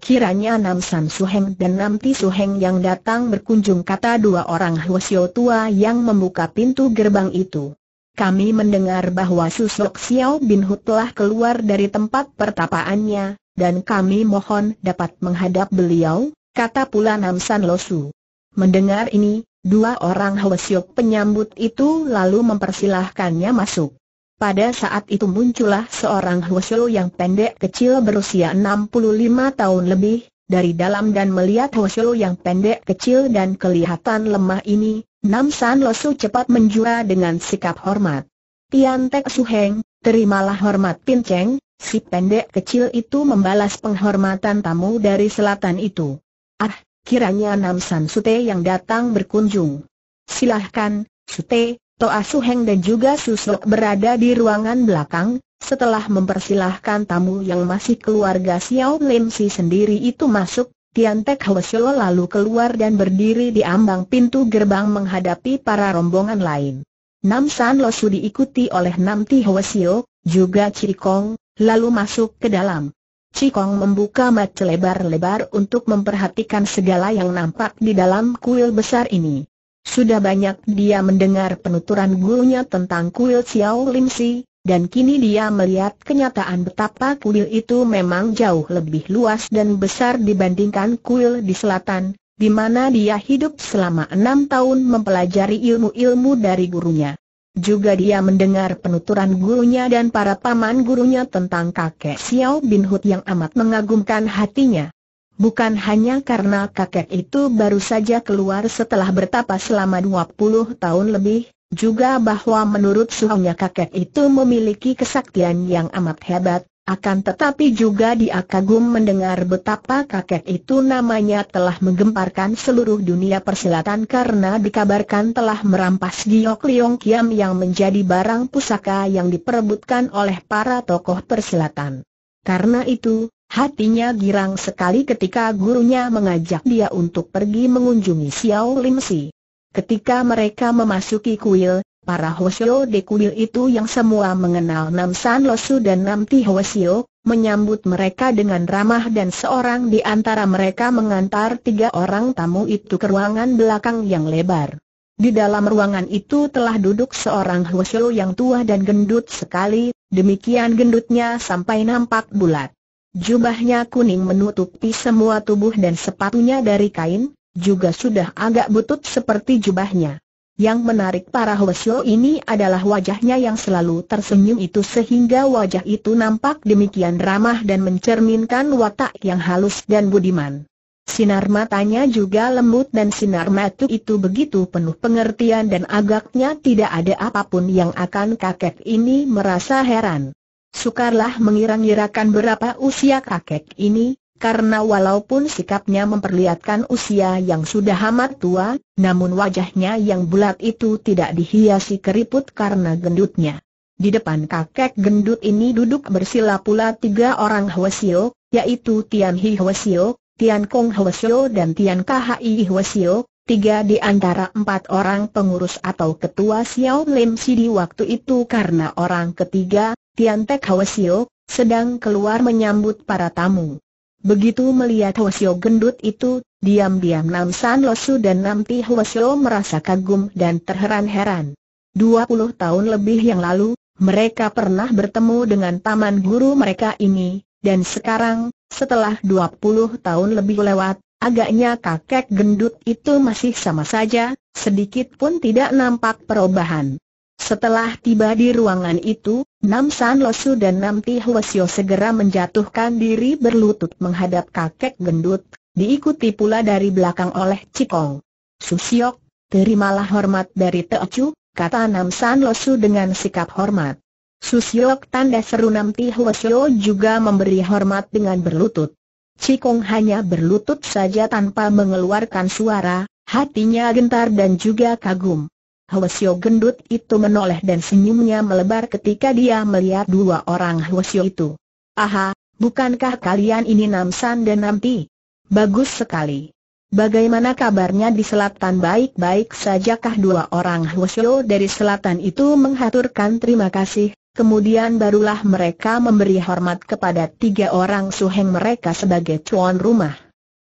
Kiranya Nam San Suheng dan Nam Ti Suheng yang datang berkunjung kata dua orang Hosyo tua yang membuka pintu gerbang itu. Kami mendengar bahwa Susok Xiao Bin Hu telah keluar dari tempat pertapaannya, dan kami mohon dapat menghadap beliau, kata pula Nam San Losu. Mendengar ini, dua orang Hwesiok penyambut itu lalu mempersilahkannya masuk. Pada saat itu muncullah seorang Hwesiok yang pendek kecil berusia 65 tahun lebih, dari dalam dan melihat Hwesiok yang pendek kecil dan kelihatan lemah ini, Nam San Losu cepat menjura dengan sikap hormat. Tian Tek Heng, terimalah hormat Pin Cheng, si pendek kecil itu membalas penghormatan tamu dari selatan itu. Ah, kiranya Nam San Sute yang datang berkunjung. Silahkan, Sute, Toa Heng dan juga Susok berada di ruangan belakang, setelah mempersilahkan tamu yang masih keluarga Xiao Lim Si sendiri itu masuk, Tian Tek Hwesyo lalu keluar dan berdiri di ambang pintu gerbang menghadapi para rombongan lain. Nam San Losu diikuti oleh Nam Ti Hwesyo, juga Cikong, lalu masuk ke dalam. Cikong membuka mata lebar-lebar untuk memperhatikan segala yang nampak di dalam kuil besar ini. Sudah banyak dia mendengar penuturan gurunya tentang kuil Xiao Lim Si, dan kini dia melihat kenyataan betapa kuil itu memang jauh lebih luas dan besar dibandingkan kuil di selatan, di mana dia hidup selama enam tahun mempelajari ilmu-ilmu dari gurunya. Juga dia mendengar penuturan gurunya dan para paman gurunya tentang kakek Xiao Bin Hud yang amat mengagumkan hatinya. Bukan hanya karena kakek itu baru saja keluar setelah bertapa selama 20 tahun lebih, juga bahwa menurut suhunya kakek itu memiliki kesaktian yang amat hebat, akan tetapi juga dia kagum mendengar betapa kakek itu namanya telah menggemparkan seluruh dunia persilatan karena dikabarkan telah merampas Giok Liong Kiam yang menjadi barang pusaka yang diperebutkan oleh para tokoh persilatan. Karena itu, hatinya girang sekali ketika gurunya mengajak dia untuk pergi mengunjungi Xiao Lim Si. Ketika mereka memasuki kuil, para Hoshio di kuil itu yang semua mengenal Nam San Losu dan Nam Ti menyambut mereka dengan ramah dan seorang di antara mereka mengantar tiga orang tamu itu ke ruangan belakang yang lebar. Di dalam ruangan itu telah duduk seorang Hoshio yang tua dan gendut sekali, demikian gendutnya sampai nampak bulat. Jubahnya kuning menutupi semua tubuh dan sepatunya dari kain, juga sudah agak butut seperti jubahnya. Yang menarik para Hwesyo ini adalah wajahnya yang selalu tersenyum itu sehingga wajah itu nampak demikian ramah dan mencerminkan watak yang halus dan budiman. Sinar matanya juga lembut dan sinar mata itu begitu penuh pengertian dan agaknya tidak ada apapun yang akan kakek ini merasa heran. Sukarlah mengira-ngirakan berapa usia kakek ini, karena walaupun sikapnya memperlihatkan usia yang sudah amat tua, namun wajahnya yang bulat itu tidak dihiasi keriput karena gendutnya. Di depan kakek gendut ini duduk bersila pula tiga orang Hwasio, yaitu Tian Hi Hwasio, Tian Kong Hwasio dan Tian Khi Hwasio, tiga di antara empat orang pengurus atau ketua Xiao Lim Si di waktu itu karena orang ketiga, Tian Tek Hwasio, sedang keluar menyambut para tamu. Begitu melihat Hwasyo gendut itu, diam-diam Nam San Losu dan Nam Ti Hwasyo merasa kagum dan terheran-heran. Dua puluh tahun lebih yang lalu, mereka pernah bertemu dengan taman guru mereka ini, dan sekarang, setelah dua puluh tahun lebih lewat, agaknya kakek gendut itu masih sama saja, sedikit pun tidak nampak perubahan. Setelah tiba di ruangan itu, Nam San Losu dan Nam Ti Hwasyo segera menjatuhkan diri berlutut menghadap kakek gendut, diikuti pula dari belakang oleh Cikong. Susiok, terimalah hormat dari Teocu, kata Nam San Losu dengan sikap hormat. Susiok tanda seru Nam Ti Hwasyo juga memberi hormat dengan berlutut. Cikong hanya berlutut saja tanpa mengeluarkan suara, hatinya gentar dan juga kagum. Hwasyo gendut itu menoleh dan senyumnya melebar ketika dia melihat dua orang Hwasyo itu. Aha, bukankah kalian ini Namsan dan Nampi? Bagus sekali. Bagaimana kabarnya di selatan baik-baik sajakah dua orang Hwasyo dari selatan itu menghaturkan terima kasih, kemudian barulah mereka memberi hormat kepada tiga orang suheng mereka sebagai tuan rumah.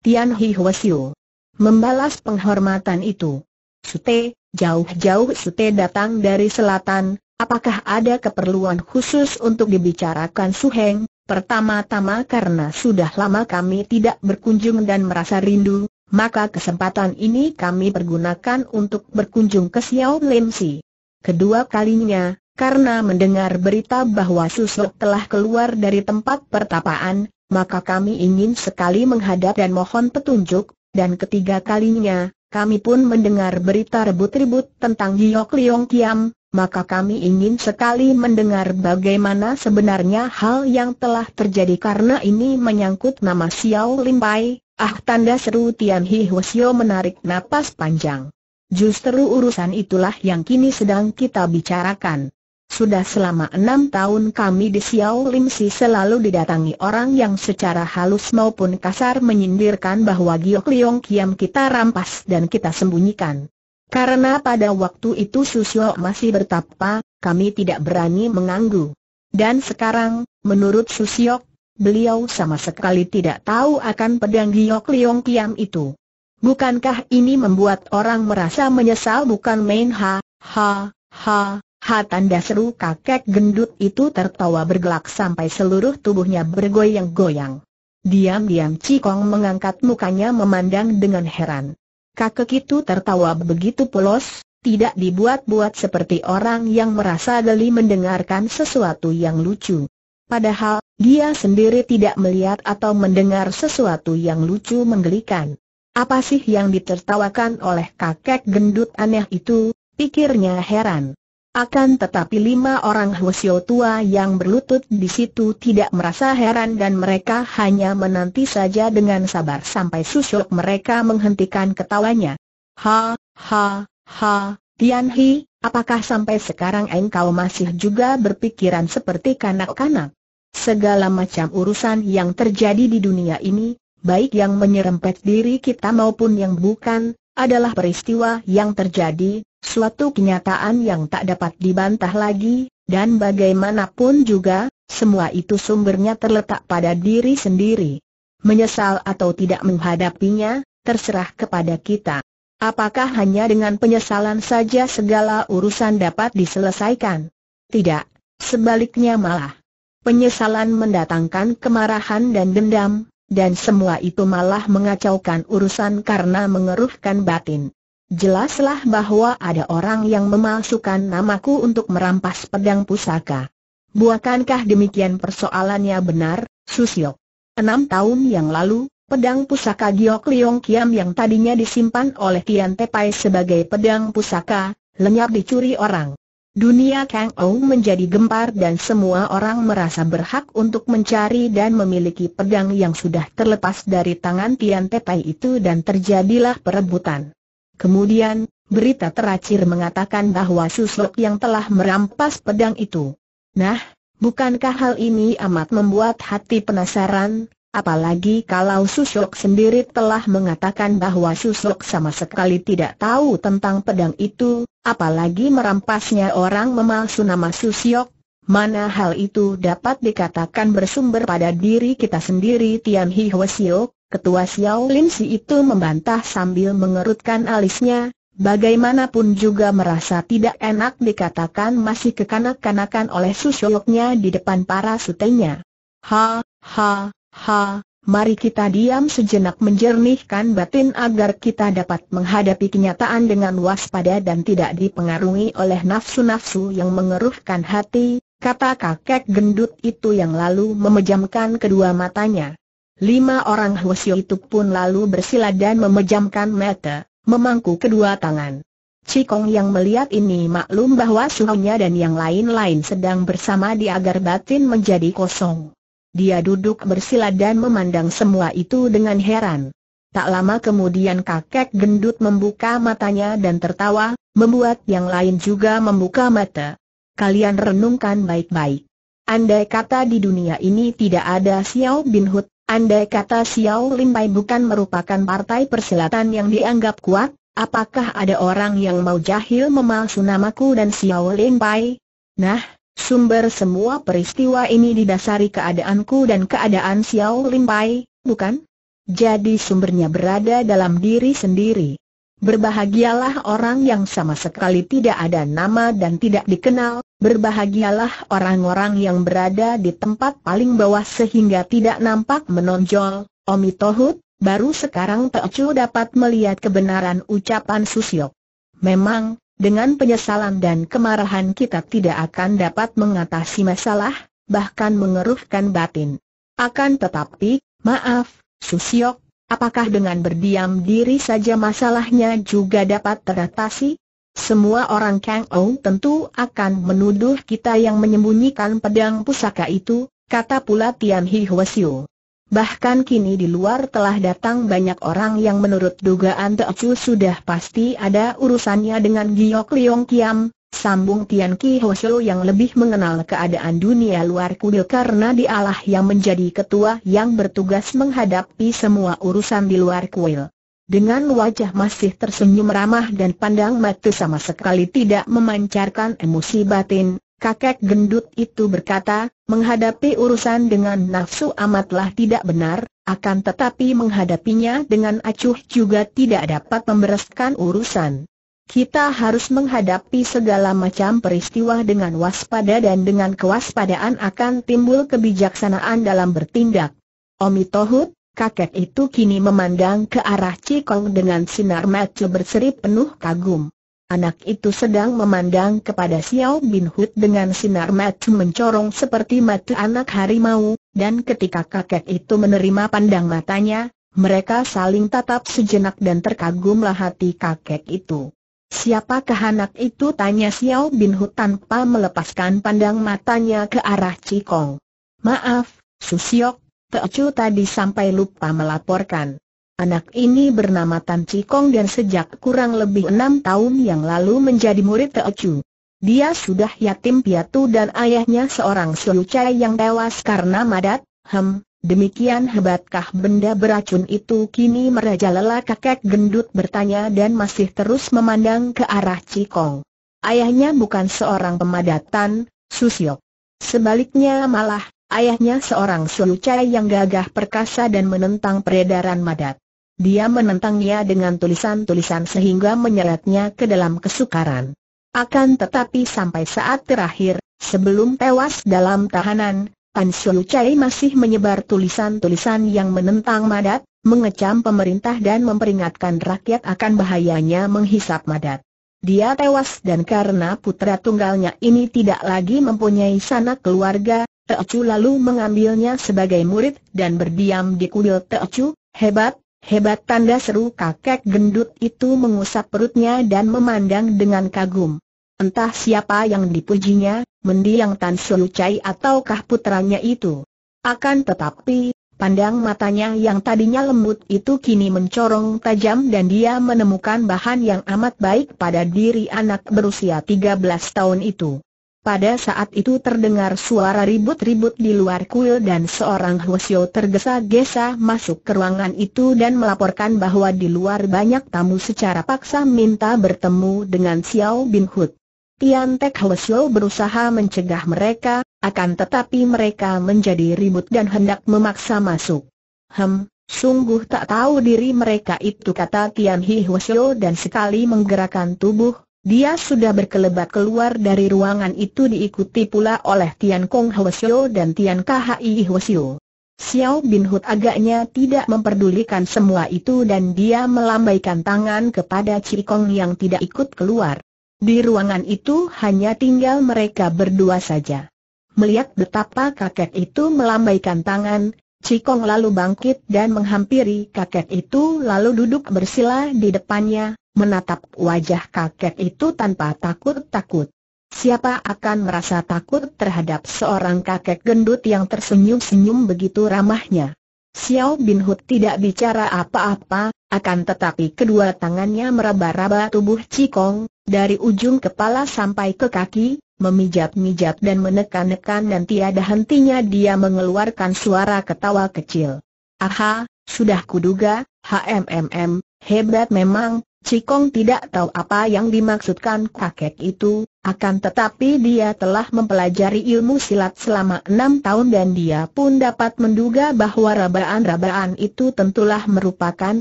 Tian Hi Hwasyo membalas penghormatan itu. Sute, Jauh-jauh Sute datang dari selatan, apakah ada keperluan khusus untuk dibicarakan Suheng? Pertama-tama karena sudah lama kami tidak berkunjung dan merasa rindu, maka kesempatan ini kami pergunakan untuk berkunjung ke Xiao Lim Si. Kedua kalinya, karena mendengar berita bahwa Susuk telah keluar dari tempat pertapaan, maka kami ingin sekali menghadap dan mohon petunjuk, dan ketiga kalinya, kami pun mendengar berita rebut-rebut tentang Giok Liong Kiam, maka kami ingin sekali mendengar bagaimana sebenarnya hal yang telah terjadi karena ini menyangkut nama Xiao Lim Pai. Ah tanda seru Tian Hi Hwasyo menarik napas panjang. Justru urusan itulah yang kini sedang kita bicarakan. Sudah selama enam tahun kami di Xiao Lim Si selalu didatangi orang yang secara halus maupun kasar menyindirkan bahwa Giok Liong Kiam kita rampas dan kita sembunyikan. Karena pada waktu itu Susio masih bertapa, kami tidak berani menganggu. Dan sekarang, menurut Susio, beliau sama sekali tidak tahu akan pedang Giok Liong Kiam itu. Bukankah ini membuat orang merasa menyesal bukan main ha, ha, ha, Ha tanda seru kakek gendut itu tertawa bergelak sampai seluruh tubuhnya bergoyang-goyang. Diam-diam Cikong mengangkat mukanya memandang dengan heran. Kakek itu tertawa begitu polos, tidak dibuat-buat seperti orang yang merasa geli mendengarkan sesuatu yang lucu. Padahal, dia sendiri tidak melihat atau mendengar sesuatu yang lucu menggelikan. Apa sih yang ditertawakan oleh kakek gendut aneh itu, pikirnya heran. Akan tetapi lima orang Hwasyo tua yang berlutut di situ tidak merasa heran dan mereka hanya menanti saja dengan sabar sampai susuk mereka menghentikan ketawanya. Ha, ha, ha, Tian Hi, apakah sampai sekarang engkau masih juga berpikiran seperti kanak-kanak? Segala macam urusan yang terjadi di dunia ini, baik yang menyerempet diri kita maupun yang bukan, adalah peristiwa yang terjadi, suatu kenyataan yang tak dapat dibantah lagi, dan bagaimanapun juga, semua itu sumbernya terletak pada diri sendiri. Menyesal atau tidak menghadapinya, terserah kepada kita. Apakah hanya dengan penyesalan saja segala urusan dapat diselesaikan? Tidak, sebaliknya malah. Penyesalan mendatangkan kemarahan dan dendam, dan semua itu malah mengacaukan urusan karena mengeruhkan batin. Jelaslah bahwa ada orang yang memalsukan namaku untuk merampas pedang pusaka. Buakankah demikian persoalannya benar, Susio? Enam tahun yang lalu, pedang pusaka Giok Liong Kiam yang tadinya disimpan oleh Tian Tepai sebagai pedang pusaka, lenyap dicuri orang. Dunia Kang Ou menjadi gempar dan semua orang merasa berhak untuk mencari dan memiliki pedang yang sudah terlepas dari tangan Tian Tepai itu dan terjadilah perebutan. Kemudian, berita terakhir mengatakan bahwa Suslok yang telah merampas pedang itu. Nah, bukankah hal ini amat membuat hati penasaran, Apalagi kalau Susok sendiri telah mengatakan bahwa Susok sama sekali tidak tahu tentang pedang itu, apalagi merampasnya orang memalsu nama Susok, mana hal itu dapat dikatakan bersumber pada diri kita sendiri Tian Hi Sio, ketua Xiao Lin Si itu membantah sambil mengerutkan alisnya, bagaimanapun juga merasa tidak enak dikatakan masih kekanak-kanakan oleh Susyoknya di depan para sutenya. Ha, ha, Ha, mari kita diam sejenak menjernihkan batin agar kita dapat menghadapi kenyataan dengan waspada dan tidak dipengaruhi oleh nafsu-nafsu yang mengeruhkan hati, kata kakek gendut itu yang lalu memejamkan kedua matanya. Lima orang Hwasyo itu pun lalu bersila dan memejamkan mata, memangku kedua tangan. Cikong yang melihat ini maklum bahwa suhunya dan yang lain-lain sedang bersama di agar batin menjadi kosong. Dia duduk bersila dan memandang semua itu dengan heran. Tak lama kemudian kakek gendut membuka matanya dan tertawa, membuat yang lain juga membuka mata. Kalian renungkan baik-baik. Andai kata di dunia ini tidak ada Xiao Bin Hut, andai kata Xiao Lim Pai bukan merupakan partai persilatan yang dianggap kuat, apakah ada orang yang mau jahil memalsu namaku dan Xiao Lim Pai? Nah, Sumber semua peristiwa ini didasari keadaanku dan keadaan Xiao Limpai, bukan? Jadi sumbernya berada dalam diri sendiri. Berbahagialah orang yang sama sekali tidak ada nama dan tidak dikenal, berbahagialah orang-orang yang berada di tempat paling bawah sehingga tidak nampak menonjol, Omi Tohut, baru sekarang Teocu dapat melihat kebenaran ucapan Susyok. Memang, dengan penyesalan dan kemarahan kita tidak akan dapat mengatasi masalah, bahkan mengeruhkan batin. Akan tetapi, maaf, Susiok, apakah dengan berdiam diri saja masalahnya juga dapat teratasi? Semua orang Kang Ou tentu akan menuduh kita yang menyembunyikan pedang pusaka itu, kata pula Tian Hi Hwasyo. Bahkan kini di luar telah datang banyak orang yang menurut dugaan Chu sudah pasti ada urusannya dengan Giok Liong Kiam, sambung Tian Ki Hosho yang lebih mengenal keadaan dunia luar kuil karena dialah yang menjadi ketua yang bertugas menghadapi semua urusan di luar kuil. Dengan wajah masih tersenyum ramah dan pandang mata sama sekali tidak memancarkan emosi batin, Kakek gendut itu berkata, menghadapi urusan dengan nafsu amatlah tidak benar, akan tetapi menghadapinya dengan acuh juga tidak dapat membereskan urusan. Kita harus menghadapi segala macam peristiwa dengan waspada dan dengan kewaspadaan akan timbul kebijaksanaan dalam bertindak. Omi Tohut, kakek itu kini memandang ke arah Cikong dengan sinar mata berseri penuh kagum. Anak itu sedang memandang kepada Xiao Bin Hud dengan sinar mata mencorong seperti mata anak harimau, dan ketika kakek itu menerima pandang matanya, mereka saling tatap sejenak dan terkagumlah hati kakek itu. Siapakah anak itu? tanya Xiao Bin Hud tanpa melepaskan pandang matanya ke arah Cikong. Maaf, Susiok, Teochu tadi sampai lupa melaporkan. Anak ini bernama Tan Cikong dan sejak kurang lebih enam tahun yang lalu menjadi murid Teocu. Dia sudah yatim piatu dan ayahnya seorang selucai yang tewas karena madat, hem, demikian hebatkah benda beracun itu kini merajalela kakek gendut bertanya dan masih terus memandang ke arah Cikong. Ayahnya bukan seorang pemadatan, Susyo. Sebaliknya malah, ayahnya seorang selucai yang gagah perkasa dan menentang peredaran madat. Dia menentangnya dengan tulisan-tulisan sehingga menyeretnya ke dalam kesukaran. Akan tetapi sampai saat terakhir, sebelum tewas dalam tahanan, Tan Xiu Chai masih menyebar tulisan-tulisan yang menentang Madat, mengecam pemerintah dan memperingatkan rakyat akan bahayanya menghisap Madat. Dia tewas dan karena putra tunggalnya ini tidak lagi mempunyai sanak keluarga, Teocu lalu mengambilnya sebagai murid dan berdiam di kuil Teocu, hebat, Hebat tanda seru kakek gendut itu mengusap perutnya dan memandang dengan kagum. Entah siapa yang dipujinya, mendiang Tan Sulu Chai ataukah putranya itu. Akan tetapi, Pandang matanya yang tadinya lembut itu kini mencorong tajam dan dia menemukan bahan yang amat baik pada diri anak berusia 13 tahun itu. Pada saat itu terdengar suara ribut-ribut di luar kuil dan seorang Hwasyo tergesa-gesa masuk ke ruangan itu dan melaporkan bahwa di luar banyak tamu secara paksa minta bertemu dengan Xiao Bin Hud. Tian Tek Hwasyo berusaha mencegah mereka, akan tetapi mereka menjadi ribut dan hendak memaksa masuk. Hem, Sungguh tak tahu diri mereka itu kata Tian Hi Hwasyo dan sekali menggerakkan tubuh, dia sudah berkelebat keluar dari ruangan itu diikuti pula oleh Tian Kong Hwasyo dan Tian Khi Hwasyo. Xiao Bin Hut agaknya tidak memperdulikan semua itu dan dia melambaikan tangan kepada Cikong yang tidak ikut keluar. Di ruangan itu hanya tinggal mereka berdua saja. Melihat betapa kakek itu melambaikan tangan, Cikong lalu bangkit dan menghampiri kakek itu lalu duduk bersila di depannya, menatap wajah kakek itu tanpa takut-takut. Siapa akan merasa takut terhadap seorang kakek gendut yang tersenyum-senyum begitu ramahnya? Xiao Bin Hut tidak bicara apa-apa, akan tetapi kedua tangannya meraba-raba tubuh Cikong, dari ujung kepala sampai ke kaki, memijat-mijat dan menekan-nekan dan tiada hentinya dia mengeluarkan suara ketawa kecil. Aha, sudah kuduga, HMMM, hebat memang, Cikong tidak tahu apa yang dimaksudkan kakek itu, akan tetapi dia telah mempelajari ilmu silat selama enam tahun dan dia pun dapat menduga bahwa rabaan-rabaan itu tentulah merupakan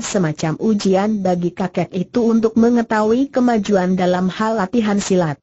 semacam ujian bagi kakek itu untuk mengetahui kemajuan dalam hal latihan silat.